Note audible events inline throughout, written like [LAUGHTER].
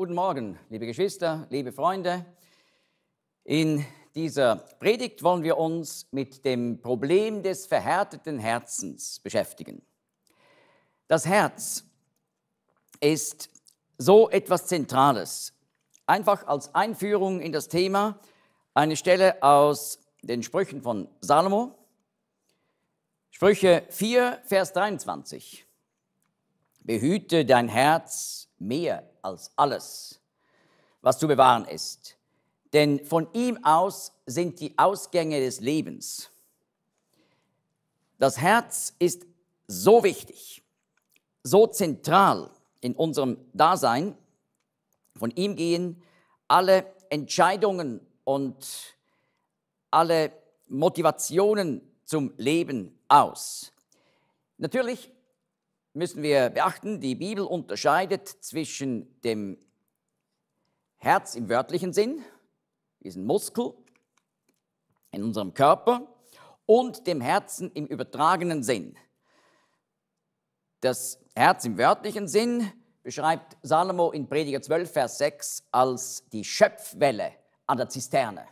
Guten Morgen, liebe Geschwister, liebe Freunde. In dieser Predigt wollen wir uns mit dem Problem des verhärteten Herzens beschäftigen. Das Herz ist so etwas Zentrales. Einfach als Einführung in das Thema eine Stelle aus den Sprüchen von Salomo. Sprüche 4, Vers 23. Behüte dein Herz mehr als alles, was zu bewahren ist. Denn von ihm aus sind die Ausgänge des Lebens. Das Herz ist so wichtig, so zentral in unserem Dasein. Von ihm gehen alle Entscheidungen und alle Motivationen zum Leben aus. Natürlich müssen wir beachten, die Bibel unterscheidet zwischen dem Herz im wörtlichen Sinn, diesen Muskel in unserem Körper, und dem Herzen im übertragenen Sinn. Das Herz im wörtlichen Sinn beschreibt Salomo in Prediger 12, Vers 6 als die Schöpfwelle an der Zisterne.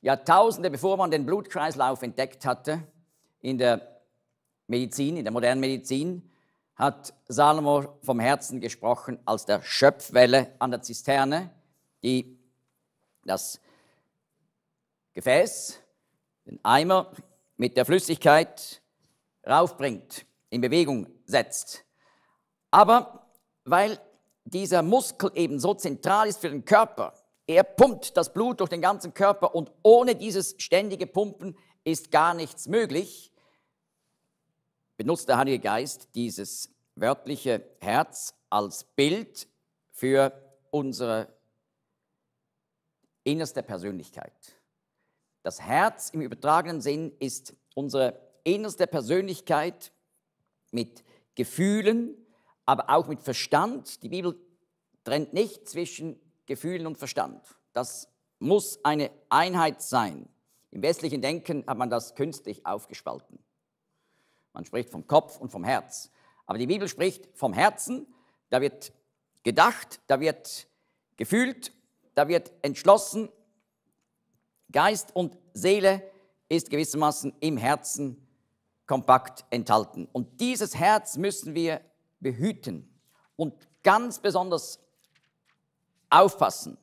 Jahrtausende bevor man den Blutkreislauf entdeckt hatte, in der Medizin, in der modernen Medizin, hat Salomo vom Herzen gesprochen als der Schöpfwelle an der Zisterne, die das Gefäß, den Eimer mit der Flüssigkeit raufbringt, in Bewegung setzt. Aber weil dieser Muskel eben so zentral ist für den Körper, er pumpt das Blut durch den ganzen Körper und ohne dieses ständige Pumpen ist gar nichts möglich, benutzt der Heilige Geist dieses wörtliche Herz als Bild für unsere innerste Persönlichkeit. Das Herz im übertragenen Sinn ist unsere innerste Persönlichkeit mit Gefühlen, aber auch mit Verstand. Die Bibel trennt nicht zwischen Gefühlen und Verstand. Das muss eine Einheit sein. Im westlichen Denken hat man das künstlich aufgespalten. Man spricht vom Kopf und vom Herz. Aber die Bibel spricht vom Herzen, da wird gedacht, da wird gefühlt, da wird entschlossen. Geist und Seele ist gewissermaßen im Herzen kompakt enthalten. Und dieses Herz müssen wir behüten und ganz besonders aufpassen.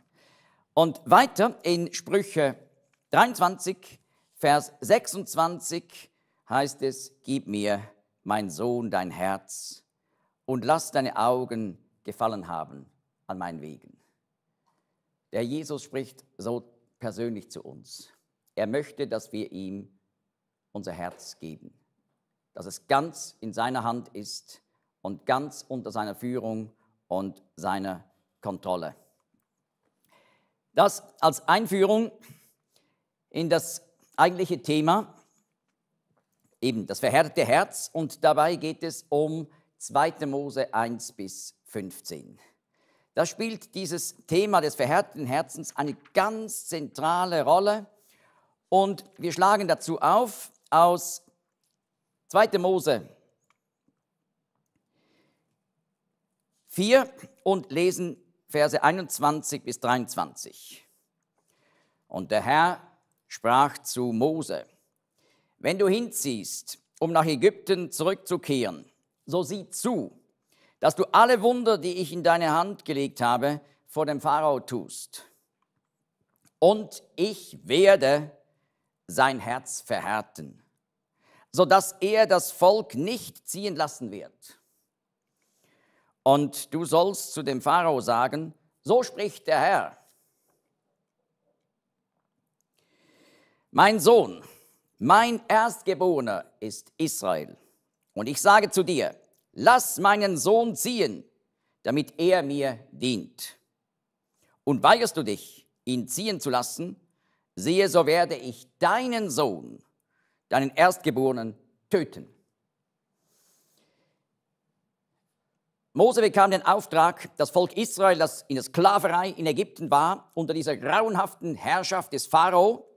Und weiter in Sprüche 23, Vers 26 heißt es, gib mir, mein Sohn, dein Herz und lass deine Augen gefallen haben an meinen Wegen. Der Jesus spricht so persönlich zu uns. Er möchte, dass wir ihm unser Herz geben, dass es ganz in seiner Hand ist und ganz unter seiner Führung und seiner Kontrolle. Das als Einführung in das eigentliche Thema eben das verhärtete Herz und dabei geht es um 2. Mose 1 bis 15. Da spielt dieses Thema des verhärteten Herzens eine ganz zentrale Rolle und wir schlagen dazu auf aus 2. Mose 4 und lesen Verse 21 bis 23. Und der Herr sprach zu Mose, wenn du hinziehst, um nach Ägypten zurückzukehren, so sieh zu, dass du alle Wunder, die ich in deine Hand gelegt habe, vor dem Pharao tust. Und ich werde sein Herz verhärten, sodass er das Volk nicht ziehen lassen wird. Und du sollst zu dem Pharao sagen, so spricht der Herr. Mein Sohn, mein Erstgeborener ist Israel. Und ich sage zu dir, lass meinen Sohn ziehen, damit er mir dient. Und weigerst du dich, ihn ziehen zu lassen, siehe, so werde ich deinen Sohn, deinen Erstgeborenen, töten. Mose bekam den Auftrag, das Volk Israel, das in der Sklaverei in Ägypten war, unter dieser grauenhaften Herrschaft des Pharao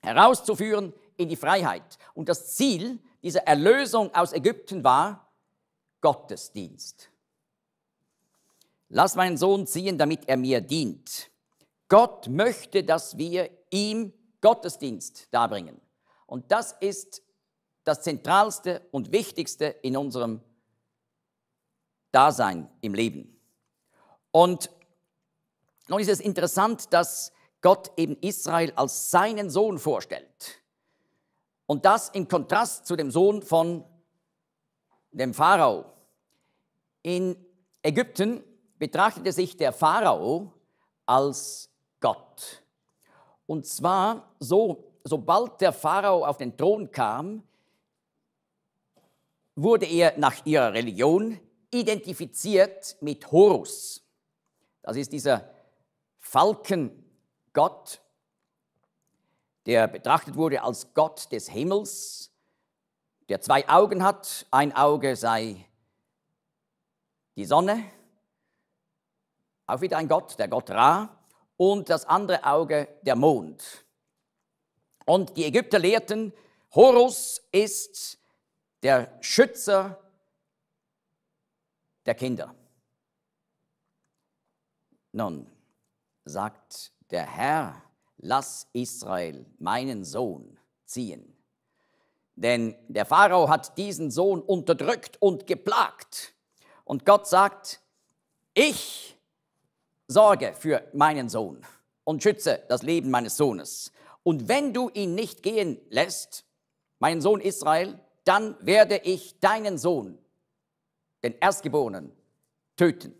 herauszuführen in die Freiheit. Und das Ziel dieser Erlösung aus Ägypten war Gottesdienst. Lass meinen Sohn ziehen, damit er mir dient. Gott möchte, dass wir ihm Gottesdienst darbringen. Und das ist das Zentralste und Wichtigste in unserem Dasein im Leben. Und nun ist es interessant, dass Gott eben Israel als seinen Sohn vorstellt. Und das im Kontrast zu dem Sohn von dem Pharao. In Ägypten betrachtete sich der Pharao als Gott. Und zwar so, sobald der Pharao auf den Thron kam, wurde er nach ihrer Religion identifiziert mit Horus. Das ist dieser Falkengott, der betrachtet wurde als Gott des Himmels, der zwei Augen hat. Ein Auge sei die Sonne, auch wieder ein Gott, der Gott Ra, und das andere Auge der Mond. Und die Ägypter lehrten, Horus ist der Schützer der Kinder. Nun sagt der Herr lass Israel, meinen Sohn, ziehen. Denn der Pharao hat diesen Sohn unterdrückt und geplagt. Und Gott sagt, ich sorge für meinen Sohn und schütze das Leben meines Sohnes. Und wenn du ihn nicht gehen lässt, meinen Sohn Israel, dann werde ich deinen Sohn, den Erstgeborenen, töten.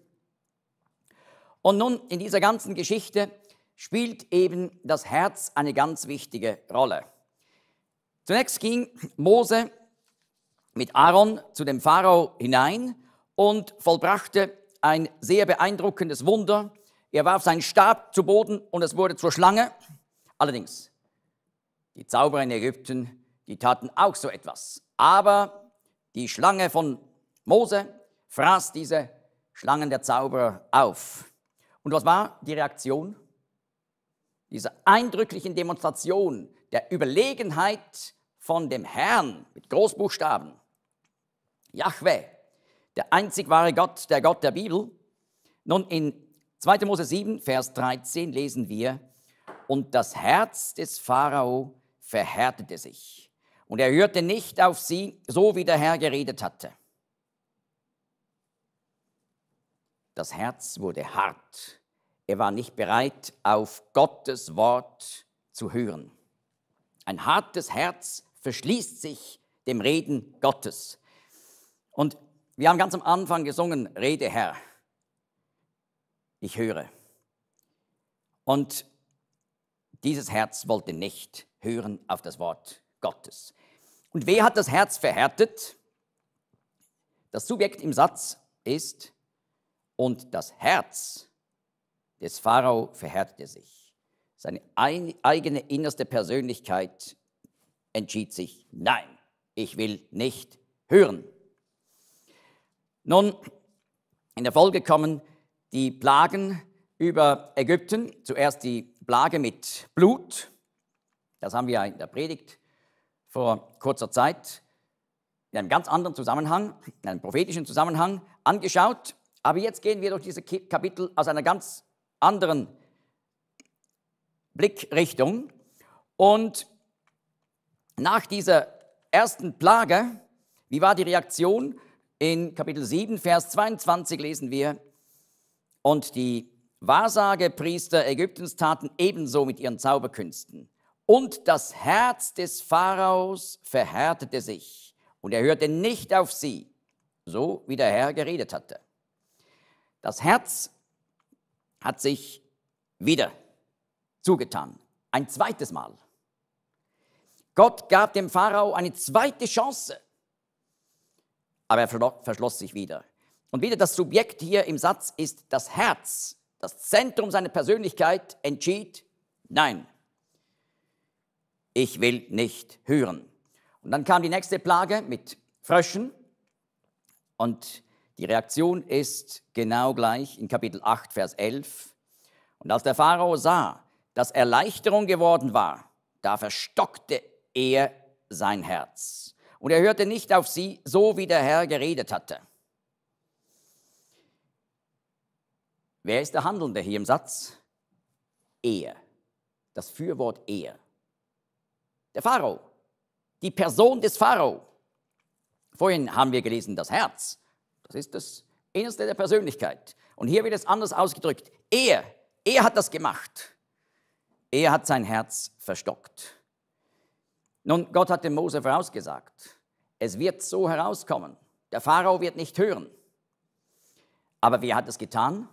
Und nun in dieser ganzen Geschichte spielt eben das Herz eine ganz wichtige Rolle. Zunächst ging Mose mit Aaron zu dem Pharao hinein und vollbrachte ein sehr beeindruckendes Wunder. Er warf seinen Stab zu Boden und es wurde zur Schlange. Allerdings, die Zauberer in Ägypten, die taten auch so etwas. Aber die Schlange von Mose fraß diese Schlangen der Zauberer auf. Und was war die Reaktion? dieser eindrücklichen Demonstration der Überlegenheit von dem Herrn mit Großbuchstaben, Yahweh, der einzig wahre Gott, der Gott der Bibel. Nun in 2. Mose 7, Vers 13 lesen wir, und das Herz des Pharao verhärtete sich, und er hörte nicht auf sie, so wie der Herr geredet hatte. Das Herz wurde hart er war nicht bereit, auf Gottes Wort zu hören. Ein hartes Herz verschließt sich dem Reden Gottes. Und wir haben ganz am Anfang gesungen, Rede Herr, ich höre. Und dieses Herz wollte nicht hören auf das Wort Gottes. Und wer hat das Herz verhärtet? Das Subjekt im Satz ist und das Herz des Pharao verhärtete sich. Seine eigene innerste Persönlichkeit entschied sich, nein, ich will nicht hören. Nun, in der Folge kommen die Plagen über Ägypten. Zuerst die Plage mit Blut. Das haben wir in der Predigt vor kurzer Zeit in einem ganz anderen Zusammenhang, in einem prophetischen Zusammenhang angeschaut. Aber jetzt gehen wir durch diese Kapitel aus einer ganz anderen Blickrichtung. Und nach dieser ersten Plage, wie war die Reaktion? In Kapitel 7, Vers 22 lesen wir, und die Wahrsagepriester Ägyptens taten ebenso mit ihren Zauberkünsten. Und das Herz des Pharaos verhärtete sich, und er hörte nicht auf sie, so wie der Herr geredet hatte. Das Herz hat sich wieder zugetan. Ein zweites Mal. Gott gab dem Pharao eine zweite Chance, aber er verschloss sich wieder. Und wieder das Subjekt hier im Satz ist das Herz. Das Zentrum seiner Persönlichkeit entschied, nein, ich will nicht hören. Und dann kam die nächste Plage mit Fröschen und die Reaktion ist genau gleich in Kapitel 8, Vers 11. Und als der Pharao sah, dass Erleichterung geworden war, da verstockte er sein Herz. Und er hörte nicht auf sie, so wie der Herr geredet hatte. Wer ist der Handelnde hier im Satz? Er. Das Fürwort er. Der Pharao. Die Person des Pharao. Vorhin haben wir gelesen, das Herz. Das ist das Innerste der Persönlichkeit. Und hier wird es anders ausgedrückt. Er, er hat das gemacht. Er hat sein Herz verstockt. Nun, Gott hat dem Mose vorausgesagt, es wird so herauskommen. Der Pharao wird nicht hören. Aber wer hat es getan?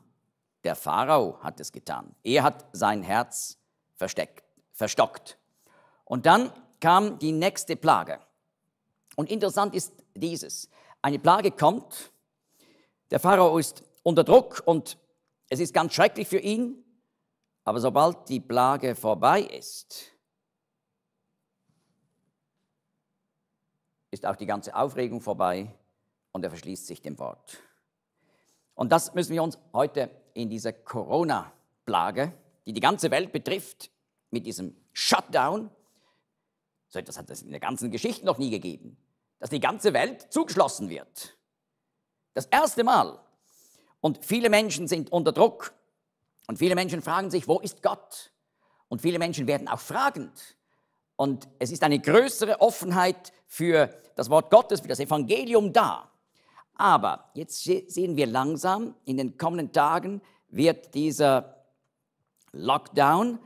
Der Pharao hat es getan. Er hat sein Herz versteckt, verstockt. Und dann kam die nächste Plage. Und interessant ist dieses. Eine Plage kommt der Pharao ist unter Druck und es ist ganz schrecklich für ihn, aber sobald die Plage vorbei ist, ist auch die ganze Aufregung vorbei und er verschließt sich dem Wort. Und das müssen wir uns heute in dieser Corona-Plage, die die ganze Welt betrifft, mit diesem Shutdown, so etwas hat es in der ganzen Geschichte noch nie gegeben, dass die ganze Welt zugeschlossen wird. Das erste Mal. Und viele Menschen sind unter Druck. Und viele Menschen fragen sich, wo ist Gott? Und viele Menschen werden auch fragend. Und es ist eine größere Offenheit für das Wort Gottes, für das Evangelium da. Aber jetzt sehen wir langsam, in den kommenden Tagen wird dieser Lockdown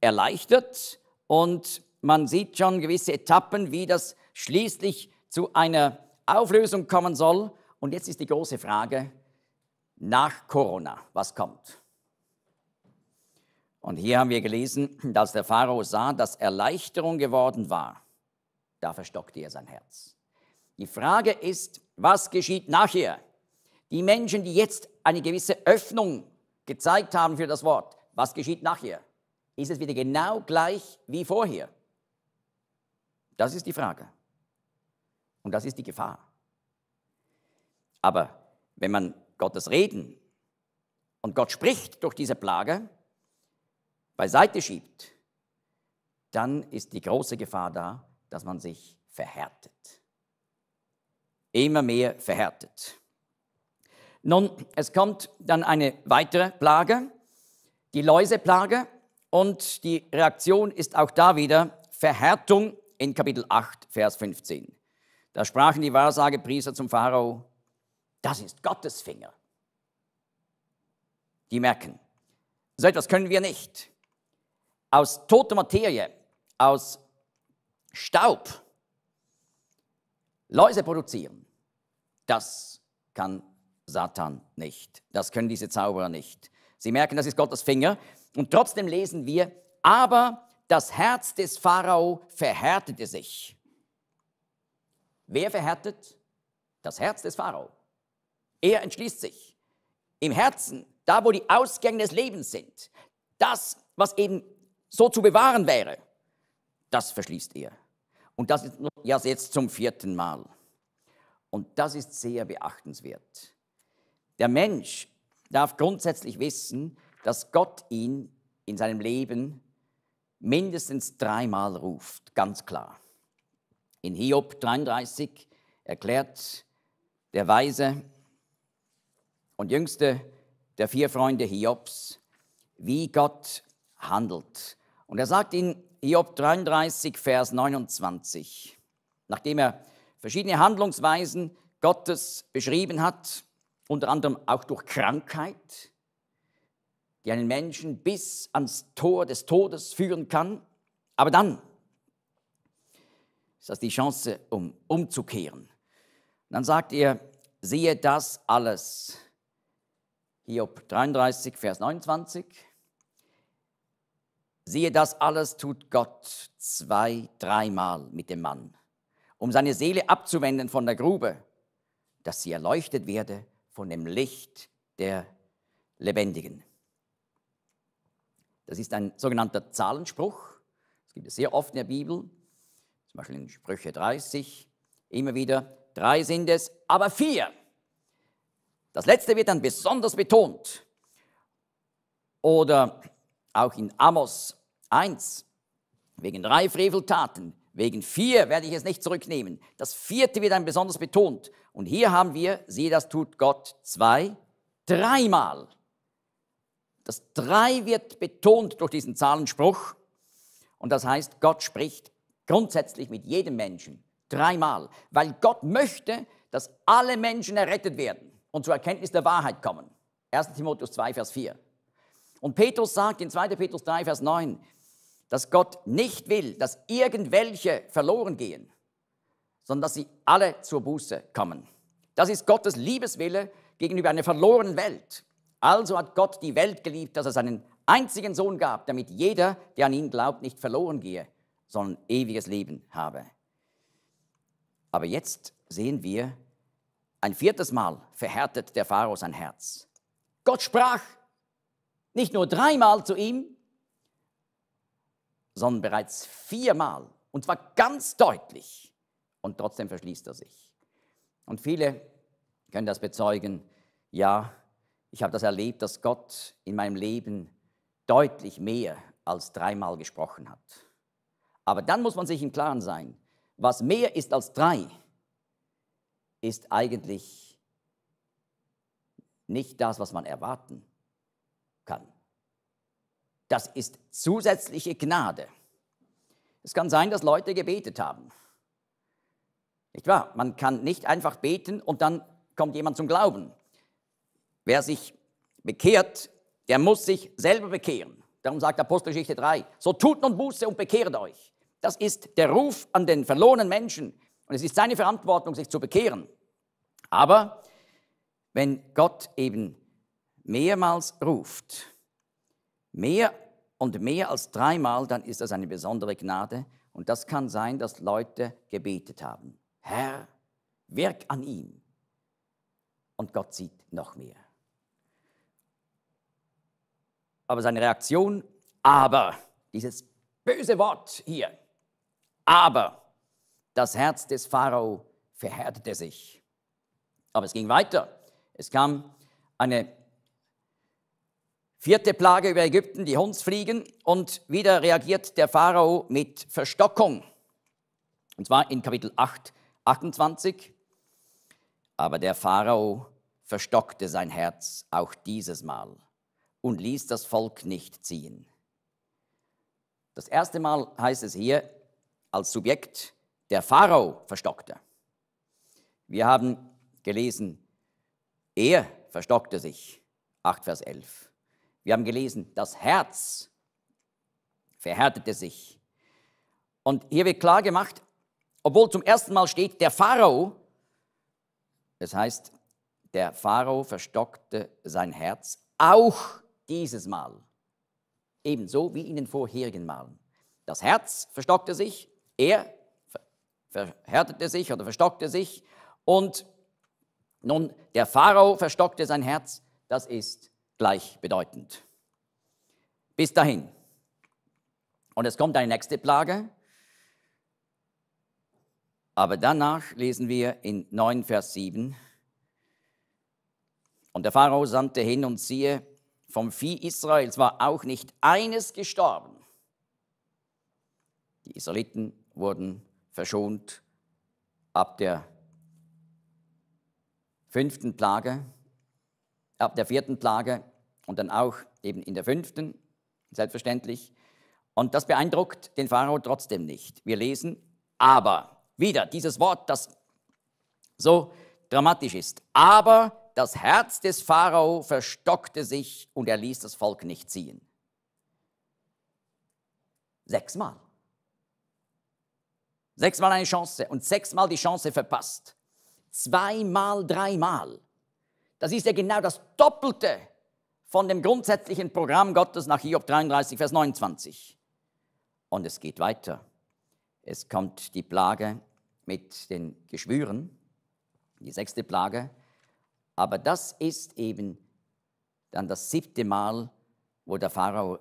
erleichtert und man sieht schon gewisse Etappen, wie das schließlich zu einer Auflösung kommen soll. Und jetzt ist die große Frage, nach Corona, was kommt? Und hier haben wir gelesen, dass der Pharao sah, dass Erleichterung geworden war. Da verstockte er sein Herz. Die Frage ist, was geschieht nachher? Die Menschen, die jetzt eine gewisse Öffnung gezeigt haben für das Wort, was geschieht nachher? Ist es wieder genau gleich wie vorher? Das ist die Frage. Und das ist die Gefahr. Aber wenn man Gottes Reden und Gott spricht durch diese Plage beiseite schiebt, dann ist die große Gefahr da, dass man sich verhärtet. Immer mehr verhärtet. Nun, es kommt dann eine weitere Plage, die Läuseplage, und die Reaktion ist auch da wieder Verhärtung in Kapitel 8, Vers 15. Da sprachen die Wahrsagepriester zum Pharao, das ist Gottes Finger. Die merken, so etwas können wir nicht. Aus toter Materie, aus Staub Läuse produzieren, das kann Satan nicht. Das können diese Zauberer nicht. Sie merken, das ist Gottes Finger. Und trotzdem lesen wir, aber das Herz des Pharao verhärtete sich. Wer verhärtet? Das Herz des Pharao. Er entschließt sich. Im Herzen, da wo die Ausgänge des Lebens sind, das, was eben so zu bewahren wäre, das verschließt er. Und das ist ja jetzt zum vierten Mal. Und das ist sehr beachtenswert. Der Mensch darf grundsätzlich wissen, dass Gott ihn in seinem Leben mindestens dreimal ruft, ganz klar. In Hiob 33 erklärt der Weise und jüngste der vier Freunde Hiobs, wie Gott handelt. Und er sagt in Hiob 33, Vers 29, nachdem er verschiedene Handlungsweisen Gottes beschrieben hat, unter anderem auch durch Krankheit, die einen Menschen bis ans Tor des Todes führen kann, aber dann ist das die Chance, um umzukehren? Und dann sagt er, siehe das alles. Hiob 33, Vers 29. Siehe, das alles tut Gott zwei, dreimal mit dem Mann, um seine Seele abzuwenden von der Grube, dass sie erleuchtet werde von dem Licht der Lebendigen. Das ist ein sogenannter Zahlenspruch. Das gibt es sehr oft in der Bibel zum Beispiel in Sprüche 30, immer wieder, drei sind es, aber vier. Das letzte wird dann besonders betont. Oder auch in Amos 1, wegen drei Freveltaten, wegen vier werde ich es nicht zurücknehmen. Das vierte wird dann besonders betont. Und hier haben wir, siehe, das tut Gott zwei, dreimal. Das drei wird betont durch diesen Zahlenspruch. Und das heißt, Gott spricht Grundsätzlich mit jedem Menschen. Dreimal. Weil Gott möchte, dass alle Menschen errettet werden und zur Erkenntnis der Wahrheit kommen. 1 Timotheus 2, Vers 4. Und Petrus sagt in 2. Petrus 3, Vers 9, dass Gott nicht will, dass irgendwelche verloren gehen, sondern dass sie alle zur Buße kommen. Das ist Gottes Liebeswille gegenüber einer verlorenen Welt. Also hat Gott die Welt geliebt, dass er seinen einzigen Sohn gab, damit jeder, der an ihn glaubt, nicht verloren gehe, sondern ewiges Leben habe. Aber jetzt sehen wir, ein viertes Mal verhärtet der Pharao sein Herz. Gott sprach nicht nur dreimal zu ihm, sondern bereits viermal. Und zwar ganz deutlich. Und trotzdem verschließt er sich. Und viele können das bezeugen. Ja, ich habe das erlebt, dass Gott in meinem Leben deutlich mehr als dreimal gesprochen hat. Aber dann muss man sich im Klaren sein, was mehr ist als drei, ist eigentlich nicht das, was man erwarten kann. Das ist zusätzliche Gnade. Es kann sein, dass Leute gebetet haben. Nicht wahr? Man kann nicht einfach beten und dann kommt jemand zum Glauben. Wer sich bekehrt, der muss sich selber bekehren. Darum sagt Apostelgeschichte 3, so tut nun Buße und bekehrt euch. Das ist der Ruf an den verlorenen Menschen. Und es ist seine Verantwortung, sich zu bekehren. Aber wenn Gott eben mehrmals ruft, mehr und mehr als dreimal, dann ist das eine besondere Gnade. Und das kann sein, dass Leute gebetet haben. Herr, wirk an ihm. Und Gott sieht noch mehr. Aber seine Reaktion, aber, dieses böse Wort hier, aber das Herz des Pharao verhärtete sich. Aber es ging weiter. Es kam eine vierte Plage über Ägypten, die Hundsfliegen, und wieder reagiert der Pharao mit Verstockung. Und zwar in Kapitel 8, 28. Aber der Pharao verstockte sein Herz auch dieses Mal und ließ das Volk nicht ziehen. Das erste Mal heißt es hier, als Subjekt der Pharao verstockte. Wir haben gelesen, er verstockte sich, 8 Vers 11. Wir haben gelesen, das Herz verhärtete sich. Und hier wird klar gemacht, obwohl zum ersten Mal steht, der Pharao, das heißt, der Pharao verstockte sein Herz, auch dieses Mal. Ebenso wie in den vorherigen Malen. Das Herz verstockte sich, er verhärtete sich oder verstockte sich und nun, der Pharao verstockte sein Herz, das ist gleichbedeutend. Bis dahin. Und es kommt eine nächste Plage. Aber danach lesen wir in 9, Vers 7. Und der Pharao sandte hin und siehe, vom Vieh Israels war auch nicht eines gestorben. Die Israeliten wurden verschont ab der fünften Plage, ab der vierten Plage und dann auch eben in der fünften, selbstverständlich. Und das beeindruckt den Pharao trotzdem nicht. Wir lesen, aber, wieder dieses Wort, das so dramatisch ist, aber das Herz des Pharao verstockte sich und er ließ das Volk nicht ziehen. Sechsmal. Sechsmal eine Chance und sechsmal die Chance verpasst. Zweimal, dreimal. Das ist ja genau das Doppelte von dem grundsätzlichen Programm Gottes nach Hiob 33, Vers 29. Und es geht weiter. Es kommt die Plage mit den Geschwüren, die sechste Plage. Aber das ist eben dann das siebte Mal, wo der Pharao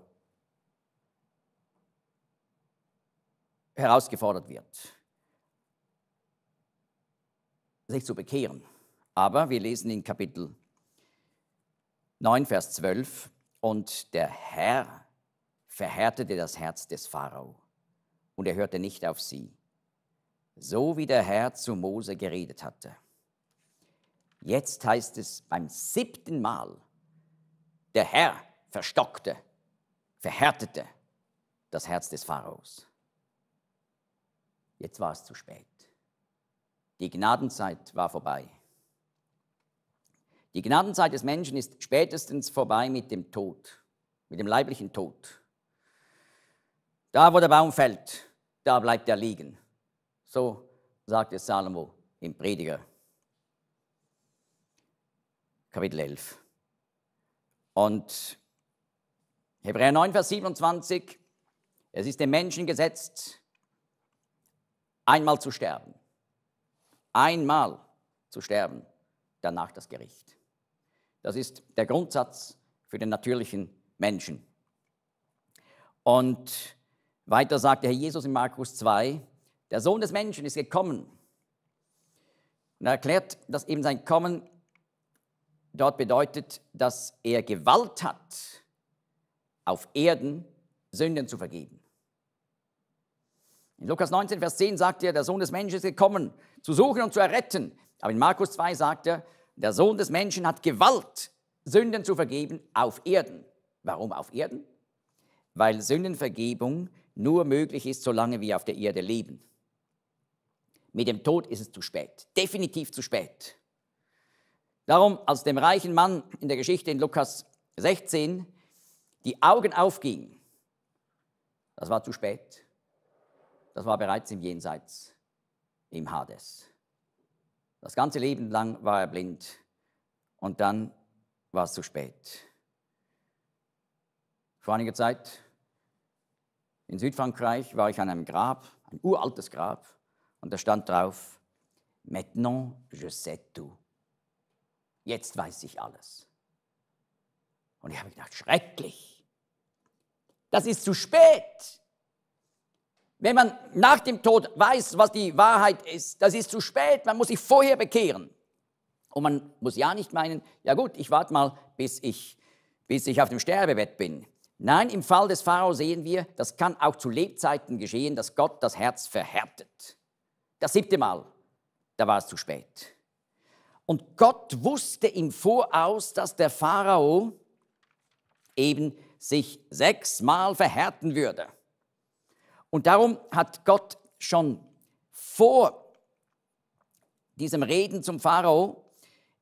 herausgefordert wird, sich zu bekehren. Aber wir lesen in Kapitel 9, Vers 12, und der Herr verhärtete das Herz des Pharao, und er hörte nicht auf sie, so wie der Herr zu Mose geredet hatte. Jetzt heißt es beim siebten Mal, der Herr verstockte, verhärtete das Herz des Pharaos. Jetzt war es zu spät. Die Gnadenzeit war vorbei. Die Gnadenzeit des Menschen ist spätestens vorbei mit dem Tod, mit dem leiblichen Tod. Da, wo der Baum fällt, da bleibt er liegen. So sagt es Salomo im Prediger. Kapitel 11. Und Hebräer 9, Vers 27, es ist dem Menschen gesetzt, einmal zu sterben. Einmal zu sterben, danach das Gericht. Das ist der Grundsatz für den natürlichen Menschen. Und weiter sagt der Herr Jesus in Markus 2, der Sohn des Menschen ist gekommen. Und er erklärt, dass eben sein Kommen dort bedeutet, dass er Gewalt hat, auf Erden Sünden zu vergeben. In Lukas 19, Vers 10 sagt er, der Sohn des Menschen ist gekommen, zu suchen und zu erretten. Aber in Markus 2 sagt er, der Sohn des Menschen hat Gewalt, Sünden zu vergeben auf Erden. Warum auf Erden? Weil Sündenvergebung nur möglich ist, solange wir auf der Erde leben. Mit dem Tod ist es zu spät, definitiv zu spät. Darum, als dem reichen Mann in der Geschichte in Lukas 16 die Augen aufgingen, das war zu spät das war bereits im Jenseits, im Hades. Das ganze Leben lang war er blind und dann war es zu spät. Vor einiger Zeit in Südfrankreich war ich an einem Grab, ein uraltes Grab, und da stand drauf, Maintenant je sais tout. Jetzt weiß ich alles. Und ich habe gedacht, schrecklich. Das ist zu spät. Wenn man nach dem Tod weiß, was die Wahrheit ist, das ist zu spät, man muss sich vorher bekehren. Und man muss ja nicht meinen, ja gut, ich warte mal, bis ich, bis ich auf dem Sterbebett bin. Nein, im Fall des Pharao sehen wir, das kann auch zu Lebzeiten geschehen, dass Gott das Herz verhärtet. Das siebte Mal, da war es zu spät. Und Gott wusste im Voraus, dass der Pharao eben sich sechsmal verhärten würde. Und darum hat Gott schon vor diesem Reden zum Pharao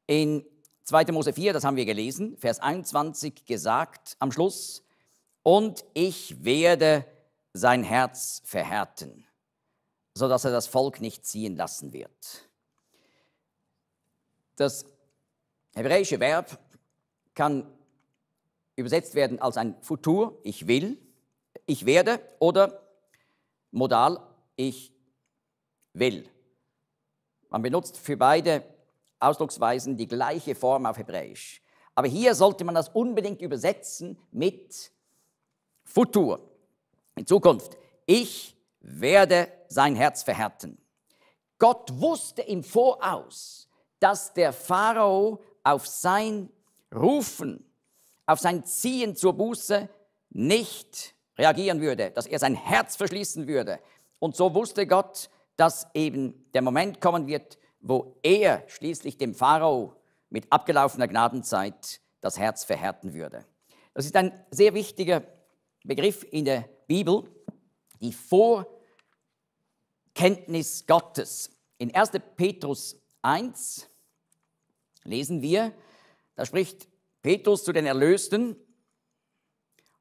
in 2. Mose 4, das haben wir gelesen, Vers 21 gesagt am Schluss, und ich werde sein Herz verhärten, sodass er das Volk nicht ziehen lassen wird. Das hebräische Verb kann übersetzt werden als ein Futur, ich will, ich werde oder Modal ich will. Man benutzt für beide Ausdrucksweisen die gleiche Form auf Hebräisch. Aber hier sollte man das unbedingt übersetzen mit Futur, in Zukunft. Ich werde sein Herz verhärten. Gott wusste im Voraus, dass der Pharao auf sein Rufen, auf sein Ziehen zur Buße nicht reagieren würde, dass er sein Herz verschließen würde. Und so wusste Gott, dass eben der Moment kommen wird, wo er schließlich dem Pharao mit abgelaufener Gnadenzeit das Herz verhärten würde. Das ist ein sehr wichtiger Begriff in der Bibel, die Vorkenntnis Gottes. In 1. Petrus 1 lesen wir, da spricht Petrus zu den Erlösten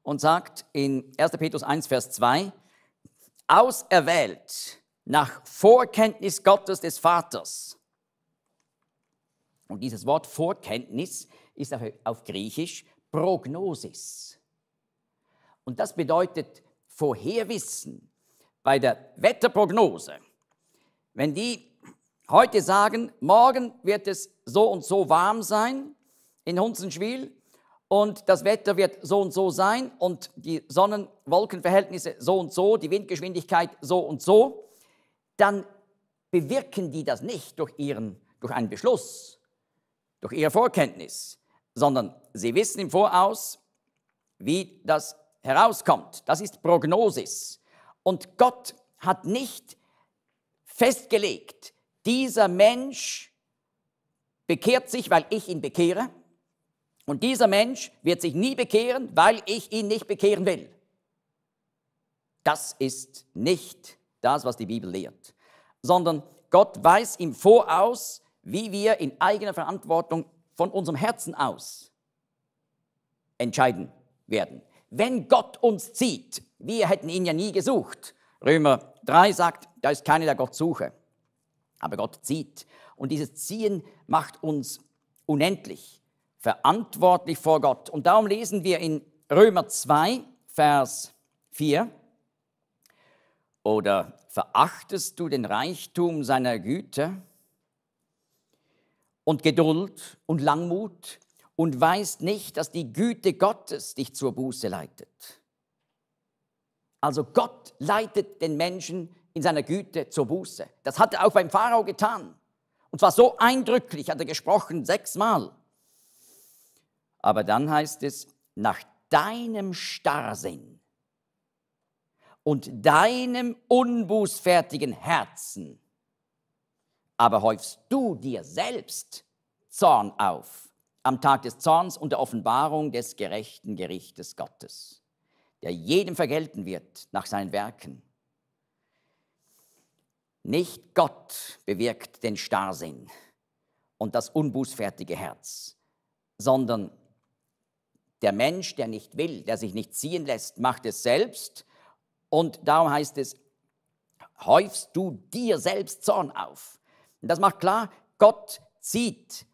und sagt in 1. Petrus 1, Vers 2, auserwählt nach Vorkenntnis Gottes des Vaters. Und dieses Wort Vorkenntnis ist auf Griechisch Prognosis. Und das bedeutet Vorherwissen bei der Wetterprognose. Wenn die heute sagen, morgen wird es so und so warm sein in Hunzenschwil, und das Wetter wird so und so sein und die Sonnenwolkenverhältnisse so und so, die Windgeschwindigkeit so und so, dann bewirken die das nicht durch, ihren, durch einen Beschluss, durch ihre Vorkenntnis, sondern sie wissen im Voraus, wie das herauskommt. Das ist Prognosis. Und Gott hat nicht festgelegt, dieser Mensch bekehrt sich, weil ich ihn bekehre, und dieser Mensch wird sich nie bekehren, weil ich ihn nicht bekehren will. Das ist nicht das, was die Bibel lehrt, sondern Gott weiß im Voraus, wie wir in eigener Verantwortung von unserem Herzen aus entscheiden werden. Wenn Gott uns zieht, wir hätten ihn ja nie gesucht. Römer 3 sagt, da ist keiner, der Gott suche. Aber Gott zieht. Und dieses Ziehen macht uns unendlich verantwortlich vor Gott. Und darum lesen wir in Römer 2, Vers 4, oder verachtest du den Reichtum seiner Güte und Geduld und Langmut und weißt nicht, dass die Güte Gottes dich zur Buße leitet? Also Gott leitet den Menschen in seiner Güte zur Buße. Das hat er auch beim Pharao getan. Und zwar so eindrücklich hat er gesprochen, sechsmal. Aber dann heißt es, nach deinem Starrsinn und deinem unbußfertigen Herzen, aber häufst du dir selbst Zorn auf am Tag des Zorns und der Offenbarung des gerechten Gerichtes Gottes, der jedem vergelten wird nach seinen Werken. Nicht Gott bewirkt den Starrsinn und das unbußfertige Herz, sondern der Mensch, der nicht will, der sich nicht ziehen lässt, macht es selbst. Und darum heißt es, häufst du dir selbst Zorn auf. Und das macht klar, Gott zieht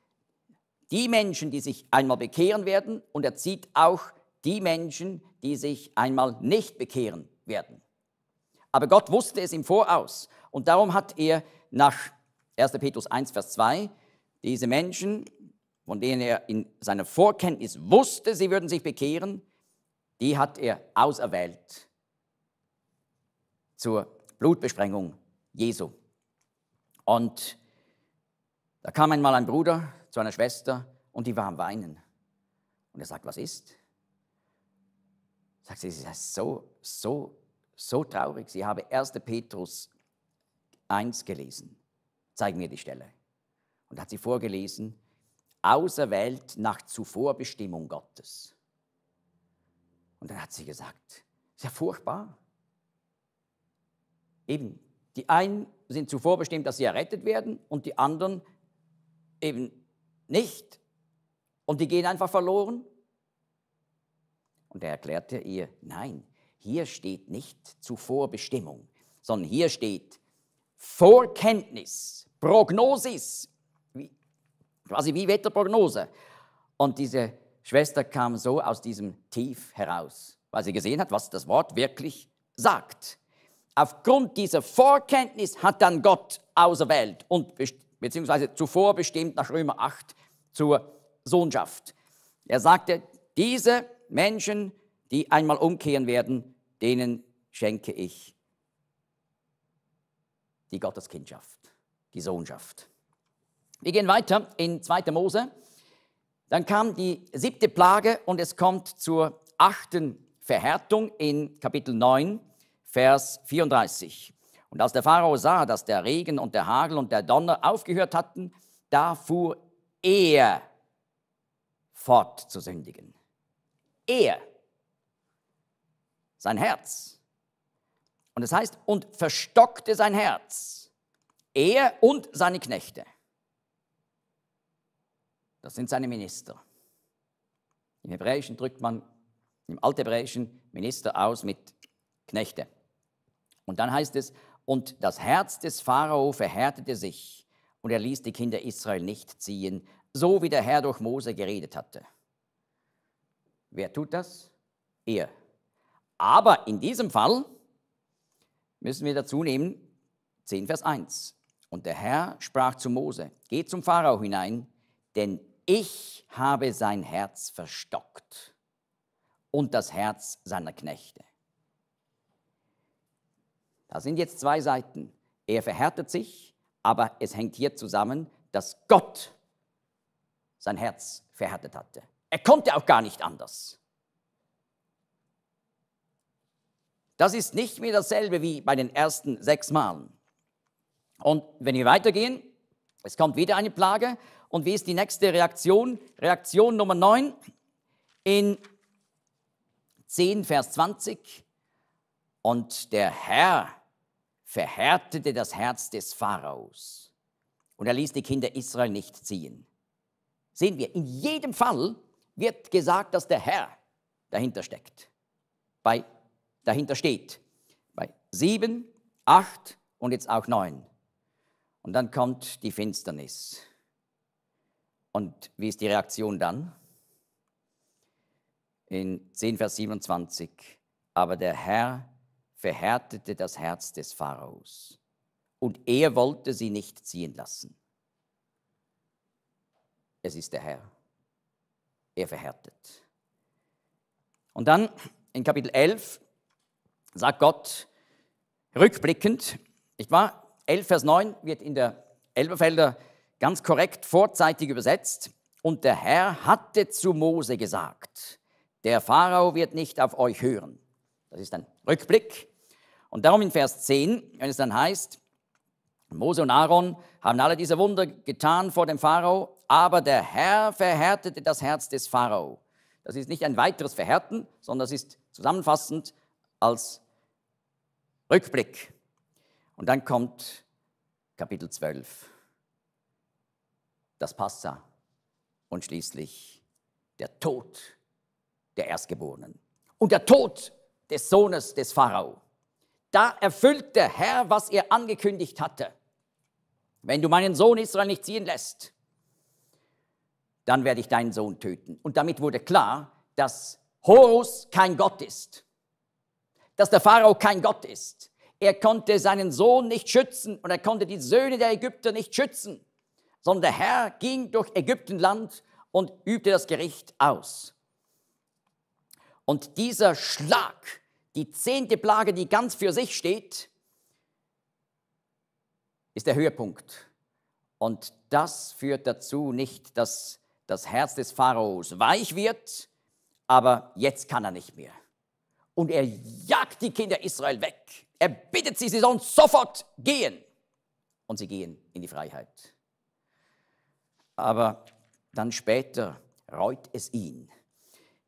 die Menschen, die sich einmal bekehren werden, und er zieht auch die Menschen, die sich einmal nicht bekehren werden. Aber Gott wusste es im Voraus. Und darum hat er nach 1. Petrus 1, Vers 2 diese Menschen von denen er in seiner Vorkenntnis wusste, sie würden sich bekehren, die hat er auserwählt zur Blutbesprengung Jesu. Und da kam einmal ein Bruder zu einer Schwester und die war am Weinen. Und er sagt, was ist? Sagt sie, sie ist so, so, so traurig. Sie habe 1. Petrus 1 gelesen. Zeig mir die Stelle. Und hat sie vorgelesen auserwählt nach Zuvorbestimmung Gottes. Und dann hat sie gesagt, ist ja furchtbar. Eben, die einen sind zuvorbestimmt, dass sie errettet werden und die anderen eben nicht. Und die gehen einfach verloren. Und er erklärte ihr, nein, hier steht nicht Zuvorbestimmung, sondern hier steht Vorkenntnis, Prognosis, quasi wie Wetterprognose. Und diese Schwester kam so aus diesem Tief heraus, weil sie gesehen hat, was das Wort wirklich sagt. Aufgrund dieser Vorkenntnis hat dann Gott auserwählt und beziehungsweise zuvor bestimmt nach Römer 8 zur Sohnschaft. Er sagte, diese Menschen, die einmal umkehren werden, denen schenke ich die Gotteskindschaft, die Sohnschaft. Wir gehen weiter in 2. Mose. Dann kam die siebte Plage und es kommt zur achten Verhärtung in Kapitel 9, Vers 34. Und als der Pharao sah, dass der Regen und der Hagel und der Donner aufgehört hatten, da fuhr er fort zu sündigen. Er, sein Herz. Und es heißt, und verstockte sein Herz, er und seine Knechte. Das sind seine Minister. Im Hebräischen drückt man im Althebräischen Minister aus mit Knechte. Und dann heißt es, und das Herz des Pharao verhärtete sich, und er ließ die Kinder Israel nicht ziehen, so wie der Herr durch Mose geredet hatte. Wer tut das? Er. Aber in diesem Fall müssen wir dazu nehmen, 10 Vers 1. Und der Herr sprach zu Mose, geh zum Pharao hinein, denn ich habe sein Herz verstockt und das Herz seiner Knechte. Da sind jetzt zwei Seiten. Er verhärtet sich, aber es hängt hier zusammen, dass Gott sein Herz verhärtet hatte. Er konnte auch gar nicht anders. Das ist nicht mehr dasselbe wie bei den ersten sechs Malen. Und wenn wir weitergehen, es kommt wieder eine Plage und wie ist die nächste Reaktion? Reaktion Nummer 9 in 10, Vers 20. Und der Herr verhärtete das Herz des Pharaos und er ließ die Kinder Israel nicht ziehen. Sehen wir, in jedem Fall wird gesagt, dass der Herr dahinter steckt, bei, dahinter steht. Bei 7, 8 und jetzt auch 9. Und dann kommt die Finsternis. Und wie ist die Reaktion dann? In 10, Vers 27. Aber der Herr verhärtete das Herz des Pharaos und er wollte sie nicht ziehen lassen. Es ist der Herr. Er verhärtet. Und dann in Kapitel 11 sagt Gott rückblickend, ich war 11, Vers 9 wird in der Elberfelder ganz korrekt vorzeitig übersetzt. Und der Herr hatte zu Mose gesagt, der Pharao wird nicht auf euch hören. Das ist ein Rückblick. Und darum in Vers 10, wenn es dann heißt, Mose und Aaron haben alle diese Wunder getan vor dem Pharao, aber der Herr verhärtete das Herz des Pharao. Das ist nicht ein weiteres Verhärten, sondern das ist zusammenfassend als Rückblick. Und dann kommt Kapitel 12 das Passa und schließlich der Tod der Erstgeborenen und der Tod des Sohnes des Pharao. Da erfüllt der Herr, was er angekündigt hatte. Wenn du meinen Sohn Israel nicht ziehen lässt, dann werde ich deinen Sohn töten. Und damit wurde klar, dass Horus kein Gott ist, dass der Pharao kein Gott ist. Er konnte seinen Sohn nicht schützen und er konnte die Söhne der Ägypter nicht schützen sondern der Herr ging durch Ägyptenland und übte das Gericht aus. Und dieser Schlag, die zehnte Plage, die ganz für sich steht, ist der Höhepunkt. Und das führt dazu nicht, dass das Herz des Pharaos weich wird, aber jetzt kann er nicht mehr. Und er jagt die Kinder Israel weg. Er bittet sie, sie sollen sofort gehen. Und sie gehen in die Freiheit aber dann später reut es ihn.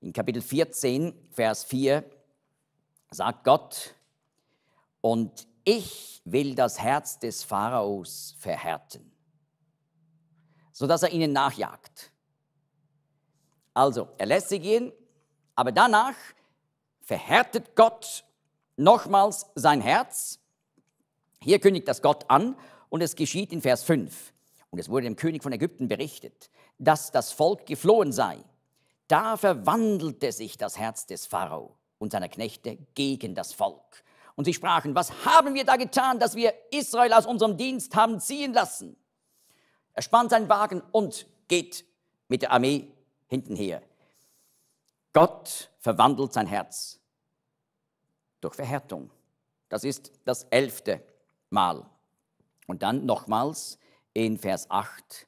In Kapitel 14, Vers 4 sagt Gott, und ich will das Herz des Pharaos verhärten, sodass er ihnen nachjagt. Also, er lässt sie gehen, aber danach verhärtet Gott nochmals sein Herz. Hier kündigt das Gott an und es geschieht in Vers 5 und es wurde dem König von Ägypten berichtet, dass das Volk geflohen sei. Da verwandelte sich das Herz des Pharao und seiner Knechte gegen das Volk. Und sie sprachen, was haben wir da getan, dass wir Israel aus unserem Dienst haben ziehen lassen? Er spannt seinen Wagen und geht mit der Armee hintenher. Gott verwandelt sein Herz durch Verhärtung. Das ist das elfte Mal. Und dann nochmals in Vers 8.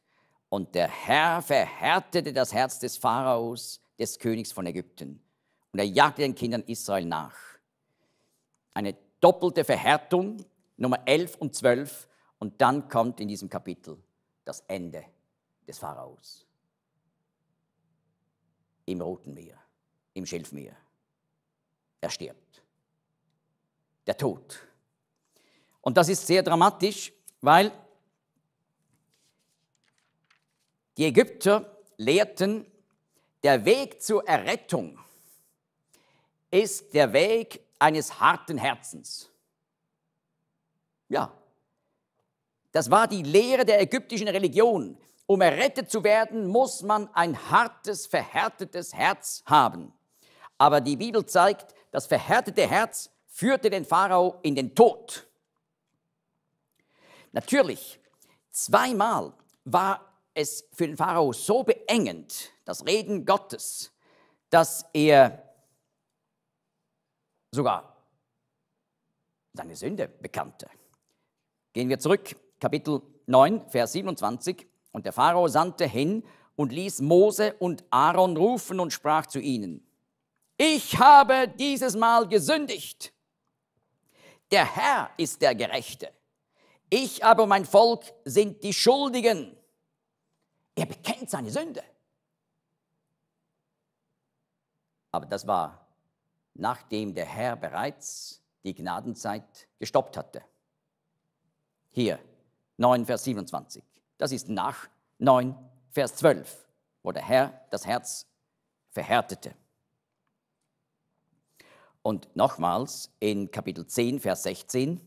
Und der Herr verhärtete das Herz des Pharaos, des Königs von Ägypten. Und er jagte den Kindern Israel nach. Eine doppelte Verhärtung, Nummer 11 und 12. Und dann kommt in diesem Kapitel das Ende des Pharaos. Im Roten Meer, im Schilfmeer. Er stirbt. Der Tod. Und das ist sehr dramatisch, weil die Ägypter lehrten, der Weg zur Errettung ist der Weg eines harten Herzens. Ja, das war die Lehre der ägyptischen Religion. Um errettet zu werden, muss man ein hartes, verhärtetes Herz haben. Aber die Bibel zeigt, das verhärtete Herz führte den Pharao in den Tod. Natürlich, zweimal war es für den Pharao so beengend, das Reden Gottes, dass er sogar seine Sünde bekannte. Gehen wir zurück, Kapitel 9, Vers 27. Und der Pharao sandte hin und ließ Mose und Aaron rufen und sprach zu ihnen, ich habe dieses Mal gesündigt. Der Herr ist der Gerechte. Ich aber mein Volk sind die Schuldigen. Er bekennt seine Sünde. Aber das war, nachdem der Herr bereits die Gnadenzeit gestoppt hatte. Hier, 9, Vers 27. Das ist nach 9, Vers 12, wo der Herr das Herz verhärtete. Und nochmals in Kapitel 10, Vers 16.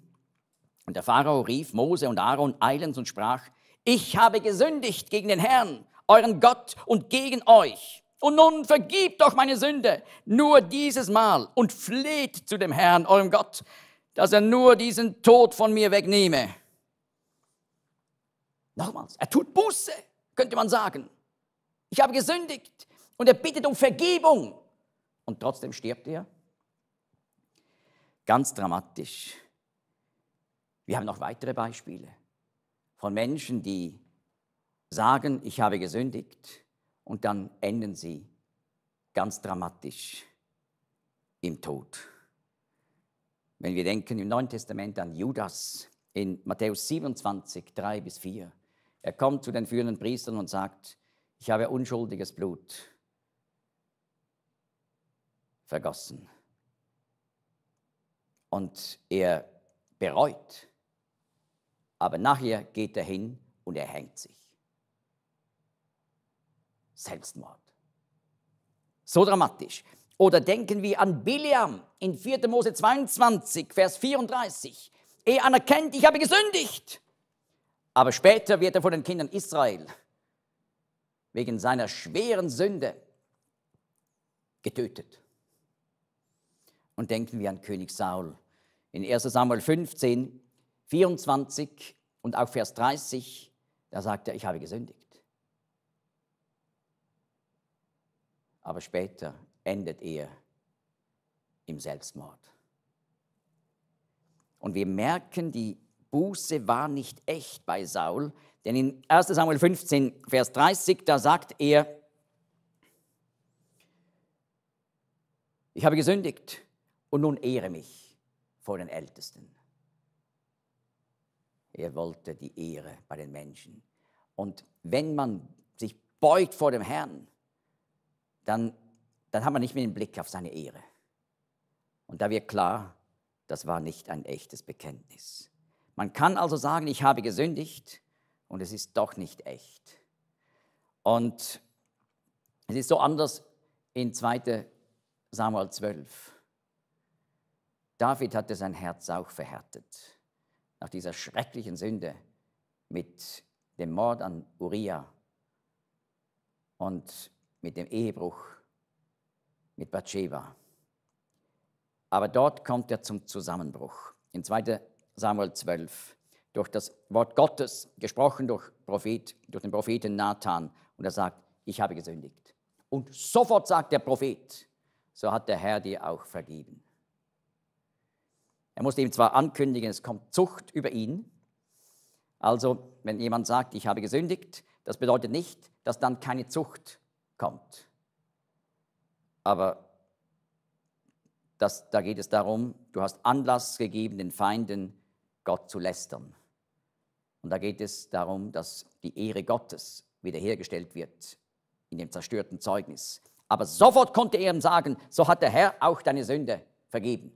Und der Pharao rief Mose und Aaron eilends und sprach, ich habe gesündigt gegen den Herrn, euren Gott und gegen euch. Und nun vergibt doch meine Sünde, nur dieses Mal, und fleht zu dem Herrn, eurem Gott, dass er nur diesen Tod von mir wegnehme. Nochmals, er tut Buße, könnte man sagen. Ich habe gesündigt und er bittet um Vergebung. Und trotzdem stirbt er. Ganz dramatisch. Wir haben noch weitere Beispiele von Menschen, die sagen, ich habe gesündigt und dann enden sie ganz dramatisch im Tod. Wenn wir denken im Neuen Testament an Judas in Matthäus 27, 3 bis 4, er kommt zu den führenden Priestern und sagt, ich habe unschuldiges Blut vergossen. Und er bereut aber nachher geht er hin und er hängt sich. Selbstmord. So dramatisch. Oder denken wir an Biliam in 4. Mose 22, Vers 34. Er anerkennt, ich habe gesündigt. Aber später wird er von den Kindern Israel wegen seiner schweren Sünde getötet. Und denken wir an König Saul. In 1 Samuel 15 24 und auch Vers 30, da sagt er, ich habe gesündigt. Aber später endet er im Selbstmord. Und wir merken, die Buße war nicht echt bei Saul, denn in 1 Samuel 15, Vers 30, da sagt er, ich habe gesündigt und nun ehre mich vor den Ältesten. Er wollte die Ehre bei den Menschen. Und wenn man sich beugt vor dem Herrn, dann, dann hat man nicht mehr den Blick auf seine Ehre. Und da wird klar, das war nicht ein echtes Bekenntnis. Man kann also sagen, ich habe gesündigt und es ist doch nicht echt. Und es ist so anders in 2 Samuel 12. David hatte sein Herz auch verhärtet nach dieser schrecklichen Sünde mit dem Mord an Uriah und mit dem Ehebruch mit Bathsheba. Aber dort kommt er zum Zusammenbruch. In 2. Samuel 12, durch das Wort Gottes, gesprochen durch, Prophet, durch den Propheten Nathan. Und er sagt, ich habe gesündigt. Und sofort sagt der Prophet, so hat der Herr dir auch vergeben. Er musste ihm zwar ankündigen, es kommt Zucht über ihn. Also, wenn jemand sagt, ich habe gesündigt, das bedeutet nicht, dass dann keine Zucht kommt. Aber das, da geht es darum, du hast Anlass gegeben, den Feinden Gott zu lästern. Und da geht es darum, dass die Ehre Gottes wiederhergestellt wird in dem zerstörten Zeugnis. Aber sofort konnte er ihm sagen, so hat der Herr auch deine Sünde vergeben.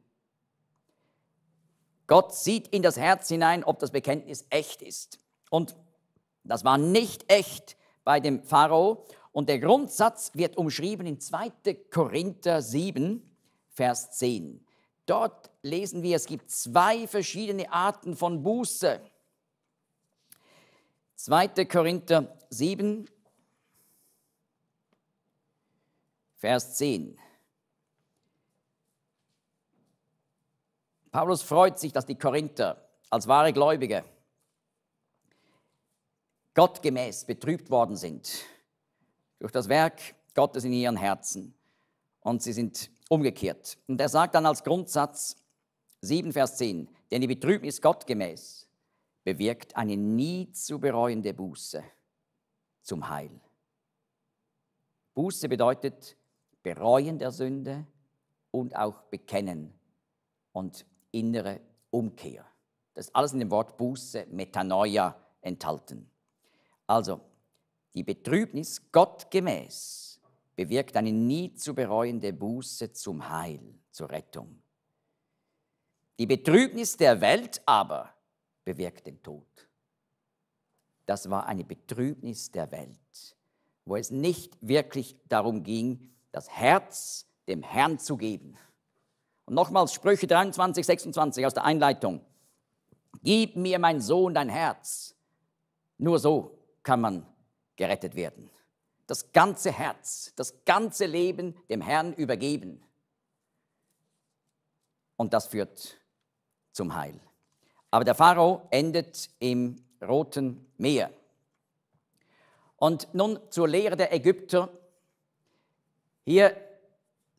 Gott sieht in das Herz hinein, ob das Bekenntnis echt ist. Und das war nicht echt bei dem Pharao. Und der Grundsatz wird umschrieben in 2. Korinther 7, Vers 10. Dort lesen wir, es gibt zwei verschiedene Arten von Buße. 2. Korinther 7, Vers 10. Paulus freut sich, dass die Korinther als wahre Gläubige gottgemäß betrübt worden sind durch das Werk Gottes in ihren Herzen und sie sind umgekehrt. Und er sagt dann als Grundsatz 7, Vers 10, denn die Betrübnis gottgemäß bewirkt eine nie zu bereuende Buße zum Heil. Buße bedeutet Bereuen der Sünde und auch Bekennen und innere Umkehr. Das ist alles in dem Wort Buße, Metanoia enthalten. Also, die Betrübnis gottgemäß bewirkt eine nie zu bereuende Buße zum Heil, zur Rettung. Die Betrübnis der Welt aber bewirkt den Tod. Das war eine Betrübnis der Welt, wo es nicht wirklich darum ging, das Herz dem Herrn zu geben und nochmals Sprüche 23, 26 aus der Einleitung. Gib mir, mein Sohn, dein Herz. Nur so kann man gerettet werden. Das ganze Herz, das ganze Leben dem Herrn übergeben. Und das führt zum Heil. Aber der Pharao endet im Roten Meer. Und nun zur Lehre der Ägypter. Hier